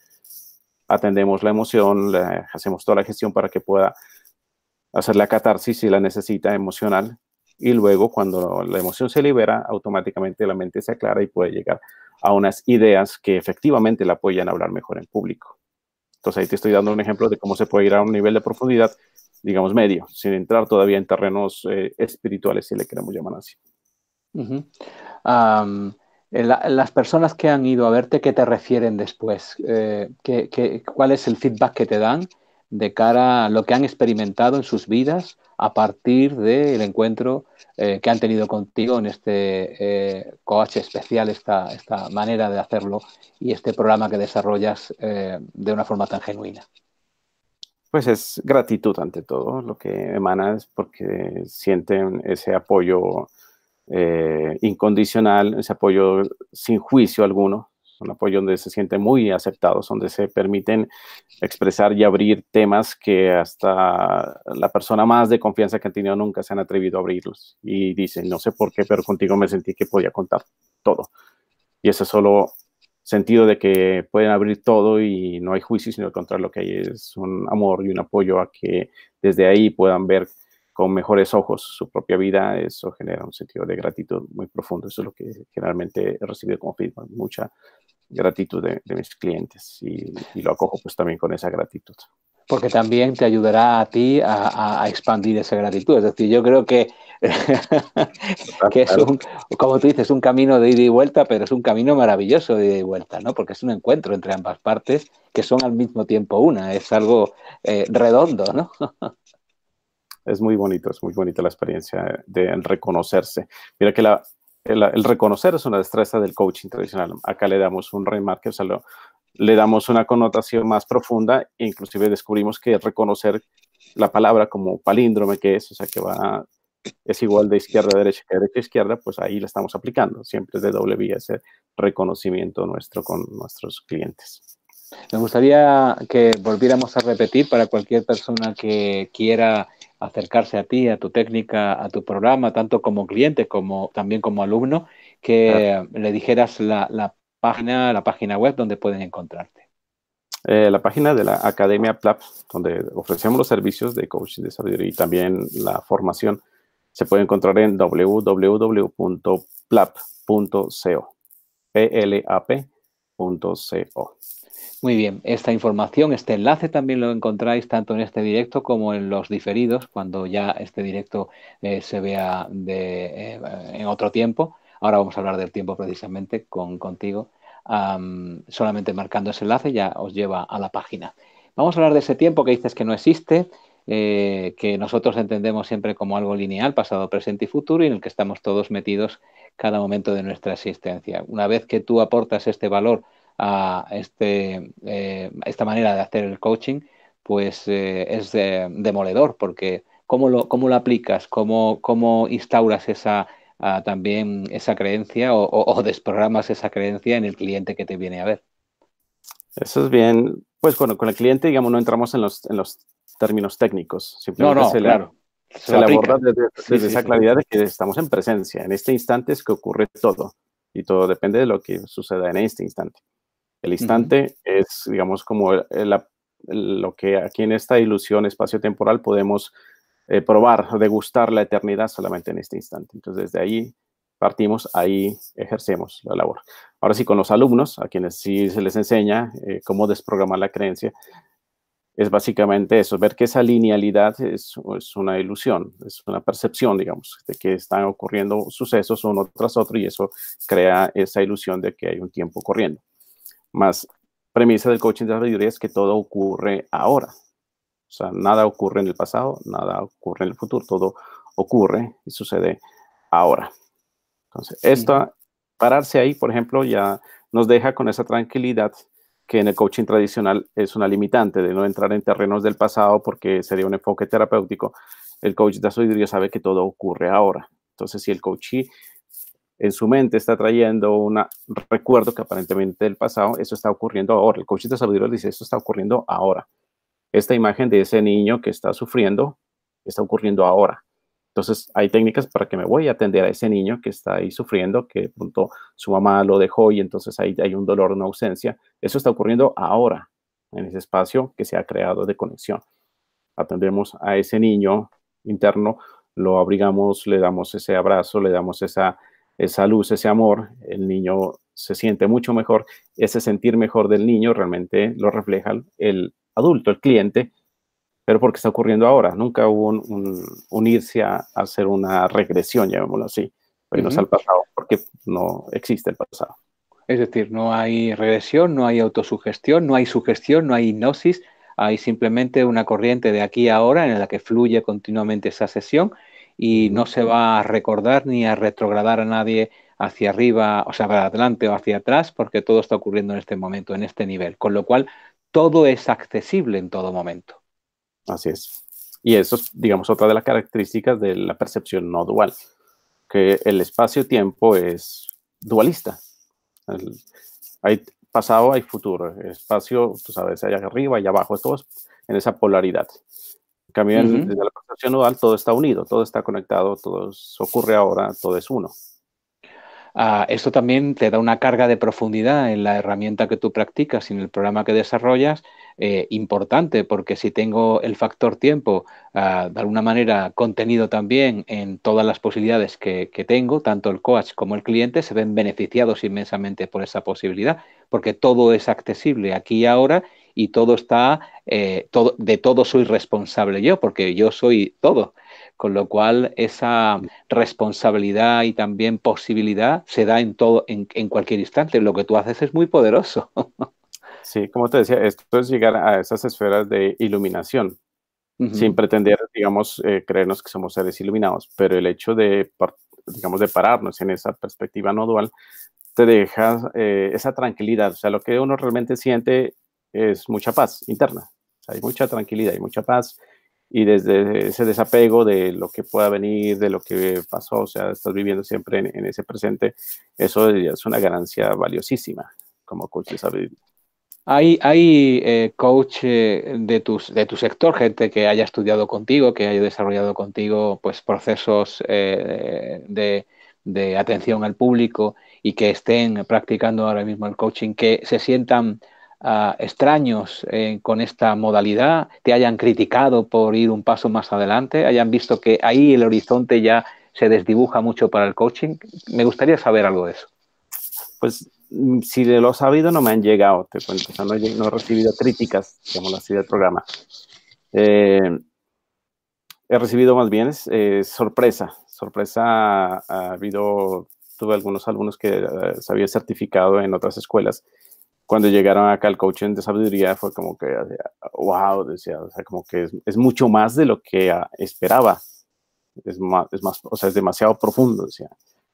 Atendemos la emoción, hacemos toda la gestión para que pueda hacer la catarsis si la necesita emocional. Y luego, cuando la emoción se libera, automáticamente la mente se aclara y puede llegar a unas ideas que efectivamente la apoyan a hablar mejor en público. Entonces, ahí te estoy dando un ejemplo de cómo se puede ir a un nivel de profundidad digamos, medio, sin entrar todavía en terrenos eh, espirituales, si le queremos llamar así. las personas que han ido a verte, ¿qué te refieren después? Eh, cuál es el feedback que te dan de cara a lo que han experimentado en sus vidas a partir del encuentro eh, que han tenido contigo en este eh, coach especial, esta, manera de hacerlo y este programa que desarrollas de una forma tan genuina? pues es gratitud ante todo, lo que emana es porque sienten ese apoyo eh, incondicional, ese apoyo sin juicio alguno, un apoyo donde se sienten muy aceptados, donde se permiten expresar y abrir temas que hasta la persona más de confianza que han tenido nunca se han atrevido a abrirlos. Y dicen, no sé por qué, pero contigo me sentí que podía contar todo. Y eso es solo sentido de que pueden abrir todo y no hay juicio, sino al contrario, lo que hay es un amor y un apoyo a que desde ahí puedan ver con mejores ojos su propia vida, eso genera un sentido de gratitud muy profundo. Eso es lo que generalmente he recibido como feedback, mucha gratitud de, mis clientes y, y, lo acojo pues también con esa gratitud porque también te ayudará a ti a, expandir esa gratitud. Es decir, yo creo que, que es un, como tú dices, un camino de ida y vuelta, pero es un camino maravilloso de ida y vuelta, ¿no? Porque es un encuentro entre ambas partes que son al mismo tiempo una. Es algo eh, redondo, ¿no? es muy bonito, es muy bonita la experiencia de reconocerse. Mira que la, el, reconocer es una destreza del coaching tradicional. Acá le damos un remarque, o sea, le damos una connotación más profunda e inclusive descubrimos que reconocer la palabra como palíndrome que es, o sea, que va es igual de izquierda a derecha que derecha a izquierda, pues ahí la estamos aplicando. Siempre es de doble vía ese reconocimiento nuestro con nuestros clientes. Me gustaría que volviéramos a repetir para cualquier persona que quiera acercarse a ti, a tu técnica, a tu programa, tanto como cliente como también como alumno, que le dijeras la, la, página, la página web donde pueden encontrarte. Eh, la página de la Academia PLAP, donde ofrecemos los servicios de coaching de sabiduría y también la formación, se puede encontrar en www.plap.co. Muy bien, esta información, este enlace también lo encontráis tanto en este directo como en los diferidos, cuando ya este directo eh, se vea eh, en otro tiempo. Ahora vamos a hablar del tiempo precisamente con, contigo. solamente marcando ese enlace ya os lleva a la página. Vamos a hablar de ese tiempo que dices que no existe, eh, que nosotros entendemos siempre como algo lineal, pasado, presente y futuro, y en el que estamos todos metidos cada momento de nuestra existencia. Una vez que tú aportas este valor a este, eh, esta manera de hacer el coaching, pues eh, es demoledor, porque ¿cómo lo, cómo lo aplicas? ¿Cómo, cómo instauras esa también esa creencia o, desprogramas esa creencia en el cliente que te viene a ver. Eso es bien. Pues bueno, con el cliente, digamos, no entramos en los, términos técnicos. Simplemente no, claro. se, aborda desde, esa claridad de que estamos en presencia. En este instante es que ocurre todo. Y todo depende de lo que suceda en este instante. El instante es, digamos, como lo que aquí en esta ilusión espacio-temporal podemos eh, probar, degustar la eternidad solamente en este instante. Entonces, desde ahí partimos, ahí ejercemos la labor. Ahora sí, con los alumnos, a quienes sí se les enseña eh, cómo desprogramar la creencia, es básicamente eso, ver que esa linealidad es, es, una ilusión, es una percepción, digamos, de que están ocurriendo sucesos uno tras otro y eso crea esa ilusión de que hay un tiempo corriendo. Más premisa del coaching de la sabiduría es que todo ocurre ahora, o sea, nada ocurre en el pasado, nada ocurre en el futuro, todo ocurre y sucede ahora. Entonces, esto, pararse ahí, por ejemplo, ya nos deja con esa tranquilidad que en el coaching tradicional es una limitante de no entrar en terrenos del pasado porque sería un enfoque terapéutico. El coach de sabiduría sabe que todo ocurre ahora. Entonces, si el coachí en su mente está trayendo un recuerdo que aparentemente del pasado, eso está ocurriendo ahora. El coach de sabiduría dice, esto está ocurriendo ahora esta imagen de ese niño que está sufriendo está ocurriendo ahora. Entonces, hay técnicas para que me voy a atender a ese niño que está ahí sufriendo, que de su mamá lo dejó y entonces ahí hay un dolor, una ausencia. Eso está ocurriendo ahora, en ese espacio que se ha creado de conexión. Atendemos a ese niño interno, lo abrigamos, le damos ese abrazo, le damos esa, esa luz, ese amor. El niño se siente mucho mejor. Ese sentir mejor del niño realmente lo refleja el adulto, el cliente, pero porque está ocurriendo ahora. Nunca hubo un, a, hacer una regresión, llamémoslo así, pero uh al pasado, porque no existe el pasado. Es decir, no hay regresión, no hay autosugestión, no hay sugestión, no hay hipnosis, hay simplemente una corriente de aquí a ahora en la que fluye continuamente esa sesión y no se va a recordar ni a retrogradar a nadie hacia arriba, o sea, para adelante o hacia atrás, porque todo está ocurriendo en este momento, en este nivel. Con lo cual, todo es accesible en todo momento. Así es. Y eso es, digamos, otra de las características de la percepción no dual, que el espacio-tiempo es dualista. hay pasado, hay futuro. espacio, tú sabes, allá arriba allá abajo, todo en esa polaridad. En desde la percepción dual todo está unido, todo está conectado, todo ocurre ahora, todo es uno. Ah, esto también te da una carga de profundidad en la herramienta que tú practicas y en el programa que desarrollas eh, importante, porque si tengo el factor tiempo, ah, de alguna manera contenido también en todas las posibilidades que, tengo, tanto el coach como el cliente se ven beneficiados inmensamente por esa posibilidad, porque todo es accesible aquí y ahora y todo está, eh, todo, de todo soy responsable yo, porque yo soy todo. Con lo cual, esa responsabilidad y también posibilidad se da en, todo, en, cualquier instante. Lo que tú haces es muy poderoso. Sí, como te decía, esto es llegar a esas esferas de iluminación, sin pretender, digamos, eh, creernos que somos seres iluminados, pero el hecho de, digamos, de pararnos en esa perspectiva no dual, te deja eh, esa tranquilidad, o sea, lo que uno realmente siente es mucha paz interna, hay mucha tranquilidad, hay mucha paz, y desde ese desapego de lo que pueda venir, de lo que pasó, o sea, estás viviendo siempre en, ese presente, eso es una ganancia valiosísima como coach de Hay, hay eh, coach eh, de, tus, de tu sector, gente que haya estudiado contigo, que haya desarrollado contigo pues, procesos eh, de, de atención al público y que estén practicando ahora mismo el coaching, que se sientan Ah, extraños eh, con esta modalidad, te hayan criticado por ir un paso más adelante, hayan visto que ahí el horizonte ya se desdibuja mucho para el coaching. Me gustaría saber algo de eso. Pues mm, si de lo he sabido no me han llegado, no, he, recibido críticas, como así del programa. Eh, he recibido más bien eh, sorpresa, sorpresa ha habido, tuve algunos alumnos que se habían certificado en otras escuelas cuando llegaron acá al coaching de sabiduría fue como que, wow, decía, o sea, como que es, mucho más de lo que ah, esperaba. Es más, es más, o sea, es demasiado profundo, decía.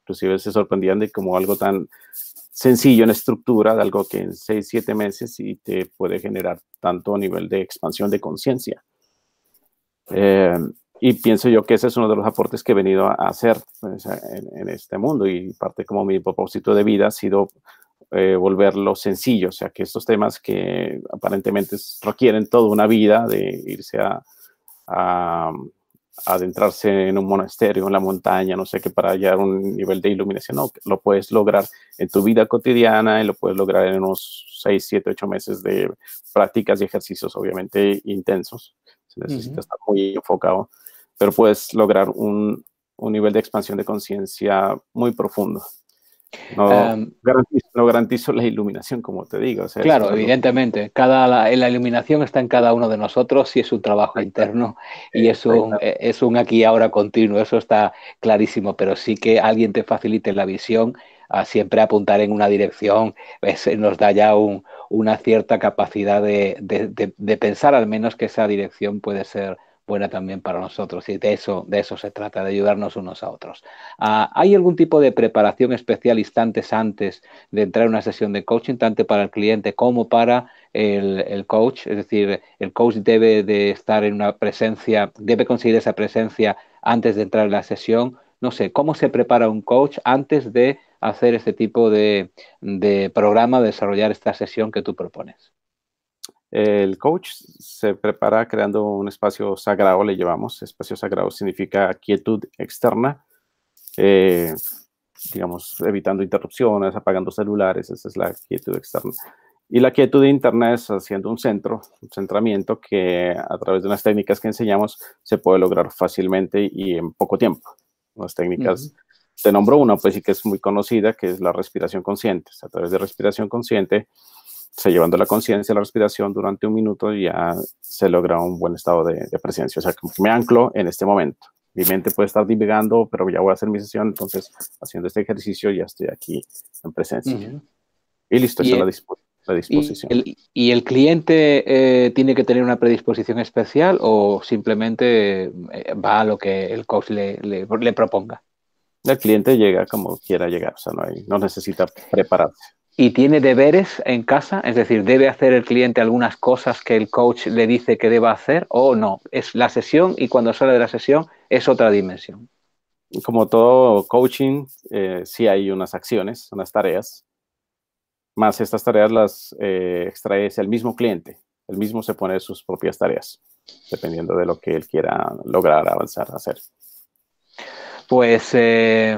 Inclusive se sorprendían de como algo tan sencillo en estructura, de algo que en seis, siete meses y te puede generar tanto nivel de expansión de conciencia. Eh, y pienso yo que ese es uno de los aportes que he venido a hacer pues, en, este mundo y parte como mi propósito de vida ha sido eh, volverlo sencillo, o sea, que estos temas que aparentemente requieren toda una vida de irse a, mm, adentrarse en un monasterio, en la montaña, no sé qué, para hallar un nivel de iluminación, no, lo puedes lograr en tu vida cotidiana y lo puedes lograr en unos 6, 7, 8 meses de prácticas y ejercicios obviamente intensos. Se necesita estar muy enfocado, pero puedes lograr un nivel de expansión de conciencia muy profundo. Em, no, garantizo, la iluminación, como te digo. claro, evidentemente. Cada, la, la, iluminación está en cada uno de nosotros y es un trabajo interno y eh, es un, eh, es un aquí y ahora continuo. Eso está clarísimo, pero sí que alguien te facilite la visión a siempre apuntar en una dirección nos da ya una cierta capacidad de, de, pensar al menos que esa dirección puede ser buena también para nosotros y de eso, de eso se trata, de ayudarnos unos a otros. Ah, ¿Hay algún tipo de preparación especial instantes antes de entrar en una sesión de coaching, tanto para el cliente como para el, coach? Es decir, el coach debe de estar en una presencia, debe conseguir esa presencia antes de entrar en la sesión. No sé, ¿cómo se prepara un coach antes de hacer este tipo de, de programa, desarrollar esta sesión que tú propones? El coach se prepara creando un espacio sagrado, le llevamos. Espacio sagrado significa quietud externa, eh, digamos, evitando interrupciones, apagando celulares, esa es la quietud externa. Y la quietud interna es haciendo un centro, un centramiento que a través de unas técnicas que enseñamos se puede lograr fácilmente y en poco tiempo. Las técnicas, te nombro una, pues sí que es muy conocida, que es la respiración consciente. A través de respiración consciente se llevando la conciencia, la respiración durante un minuto, ya se logra un buen estado de, presencia. O sea, como que me anclo en este momento. Mi mente puede estar divagando, pero ya voy a hacer mi sesión, entonces haciendo este ejercicio ya estoy aquí en presencia. Y listo, está la, disposición. ¿Y el, cliente eh, tiene que tener una predisposición especial o simplemente eh, va a lo que el coach le, le, proponga? El cliente llega como quiera llegar, o sea, no necesita prepararse y tiene deberes en casa, es decir, debe hacer el cliente algunas cosas que el coach le dice que deba hacer o no. Es la sesión y cuando sale de la sesión es otra dimensión. Como todo coaching, eh, sí hay unas acciones, unas tareas. Más estas tareas las eh, extrae el mismo cliente. El mismo se pone sus propias tareas, dependiendo de lo que él quiera lograr, avanzar, hacer. Pues eh,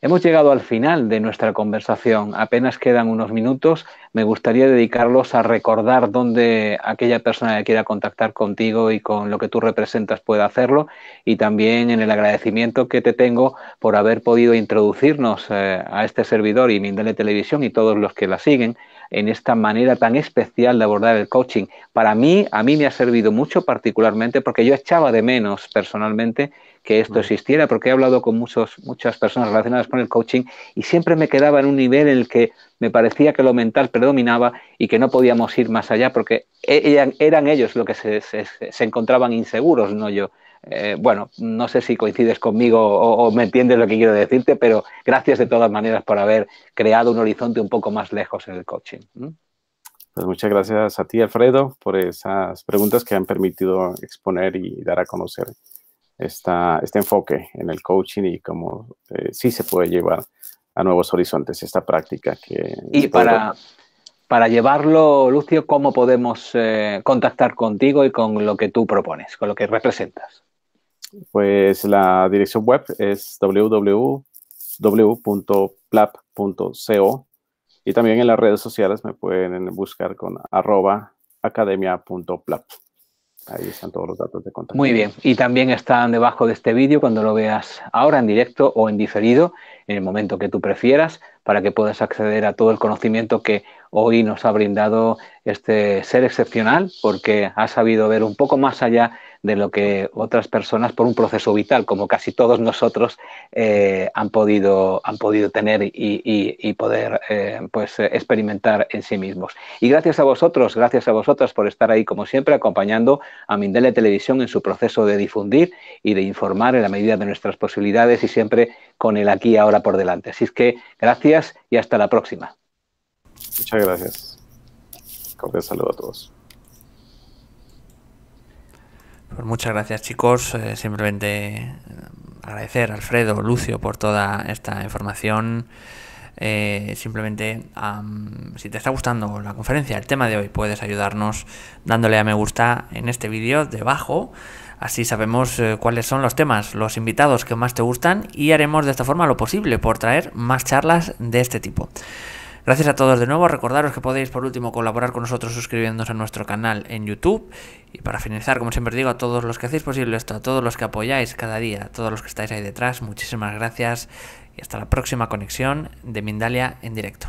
Hemos llegado al final de nuestra conversación. Apenas quedan unos minutos. Me gustaría dedicarlos a recordar dónde aquella persona que quiera contactar contigo y con lo que tú representas pueda hacerlo. Y también en el agradecimiento que te tengo por haber podido introducirnos eh, a este servidor y Mindele Televisión y todos los que la siguen en esta manera tan especial de abordar el coaching. Para mí, a mí me ha servido mucho particularmente porque yo echaba de menos personalmente que esto existiera, porque he hablado con muchos, muchas personas relacionadas con el coaching y siempre me quedaba en un nivel en el que me parecía que lo mental predominaba y que no podíamos ir más allá porque e, e, eran, ellos los que se, encontraban inseguros, no yo. Eh, bueno, no sé si coincides conmigo o, me entiendes lo que quiero decirte, pero gracias de todas maneras por haber creado un horizonte un poco más lejos en el coaching. Pues muchas gracias a ti, Alfredo, por esas preguntas que han permitido exponer y dar a conocer esta, este enfoque en el coaching y cómo eh, sí se puede llevar a nuevos horizontes esta práctica. y para, para llevarlo, Lucio, ¿cómo podemos eh, contactar contigo y con lo que tú propones, con lo que representas? Pues la dirección web es www.plap.co y también en las redes sociales me pueden buscar con arroba academia.plap. Ahí están todos los datos de contacto. Muy bien, y también están debajo de este vídeo cuando lo veas ahora en directo o en diferido en el momento que tú prefieras para que puedas acceder a todo el conocimiento que hoy nos ha brindado este ser excepcional porque ha sabido ver un poco más allá de lo que otras personas por un proceso vital, como casi todos nosotros, eh, han, podido, han podido tener y, poder eh, pues, experimentar en sí mismos. Y gracias a vosotros, gracias a vosotras por estar ahí, como siempre, acompañando a Mindele Televisión en su proceso de difundir y de informar en la medida de nuestras posibilidades y siempre con el aquí y ahora por delante. Así es que gracias y hasta la próxima. Muchas gracias. Un saludo a todos. Pues muchas gracias chicos. Eh, simplemente eh, agradecer a Alfredo, Lucio por toda esta información. Eh, simplemente si te está gustando la conferencia, el tema de hoy, puedes ayudarnos dándole a me gusta en este vídeo debajo. Así sabemos eh, cuáles son los temas, los invitados que más te gustan y haremos de esta forma lo posible por traer más charlas de este tipo. Gracias a todos de nuevo. Recordaros que podéis por último colaborar con nosotros suscribiéndonos a nuestro canal en YouTube. Y para finalizar, como siempre digo, a todos los que hacéis posible esto, a todos los que apoyáis cada día, a todos los que estáis ahí detrás, muchísimas gracias y hasta la próxima conexión de Mindalia en directo.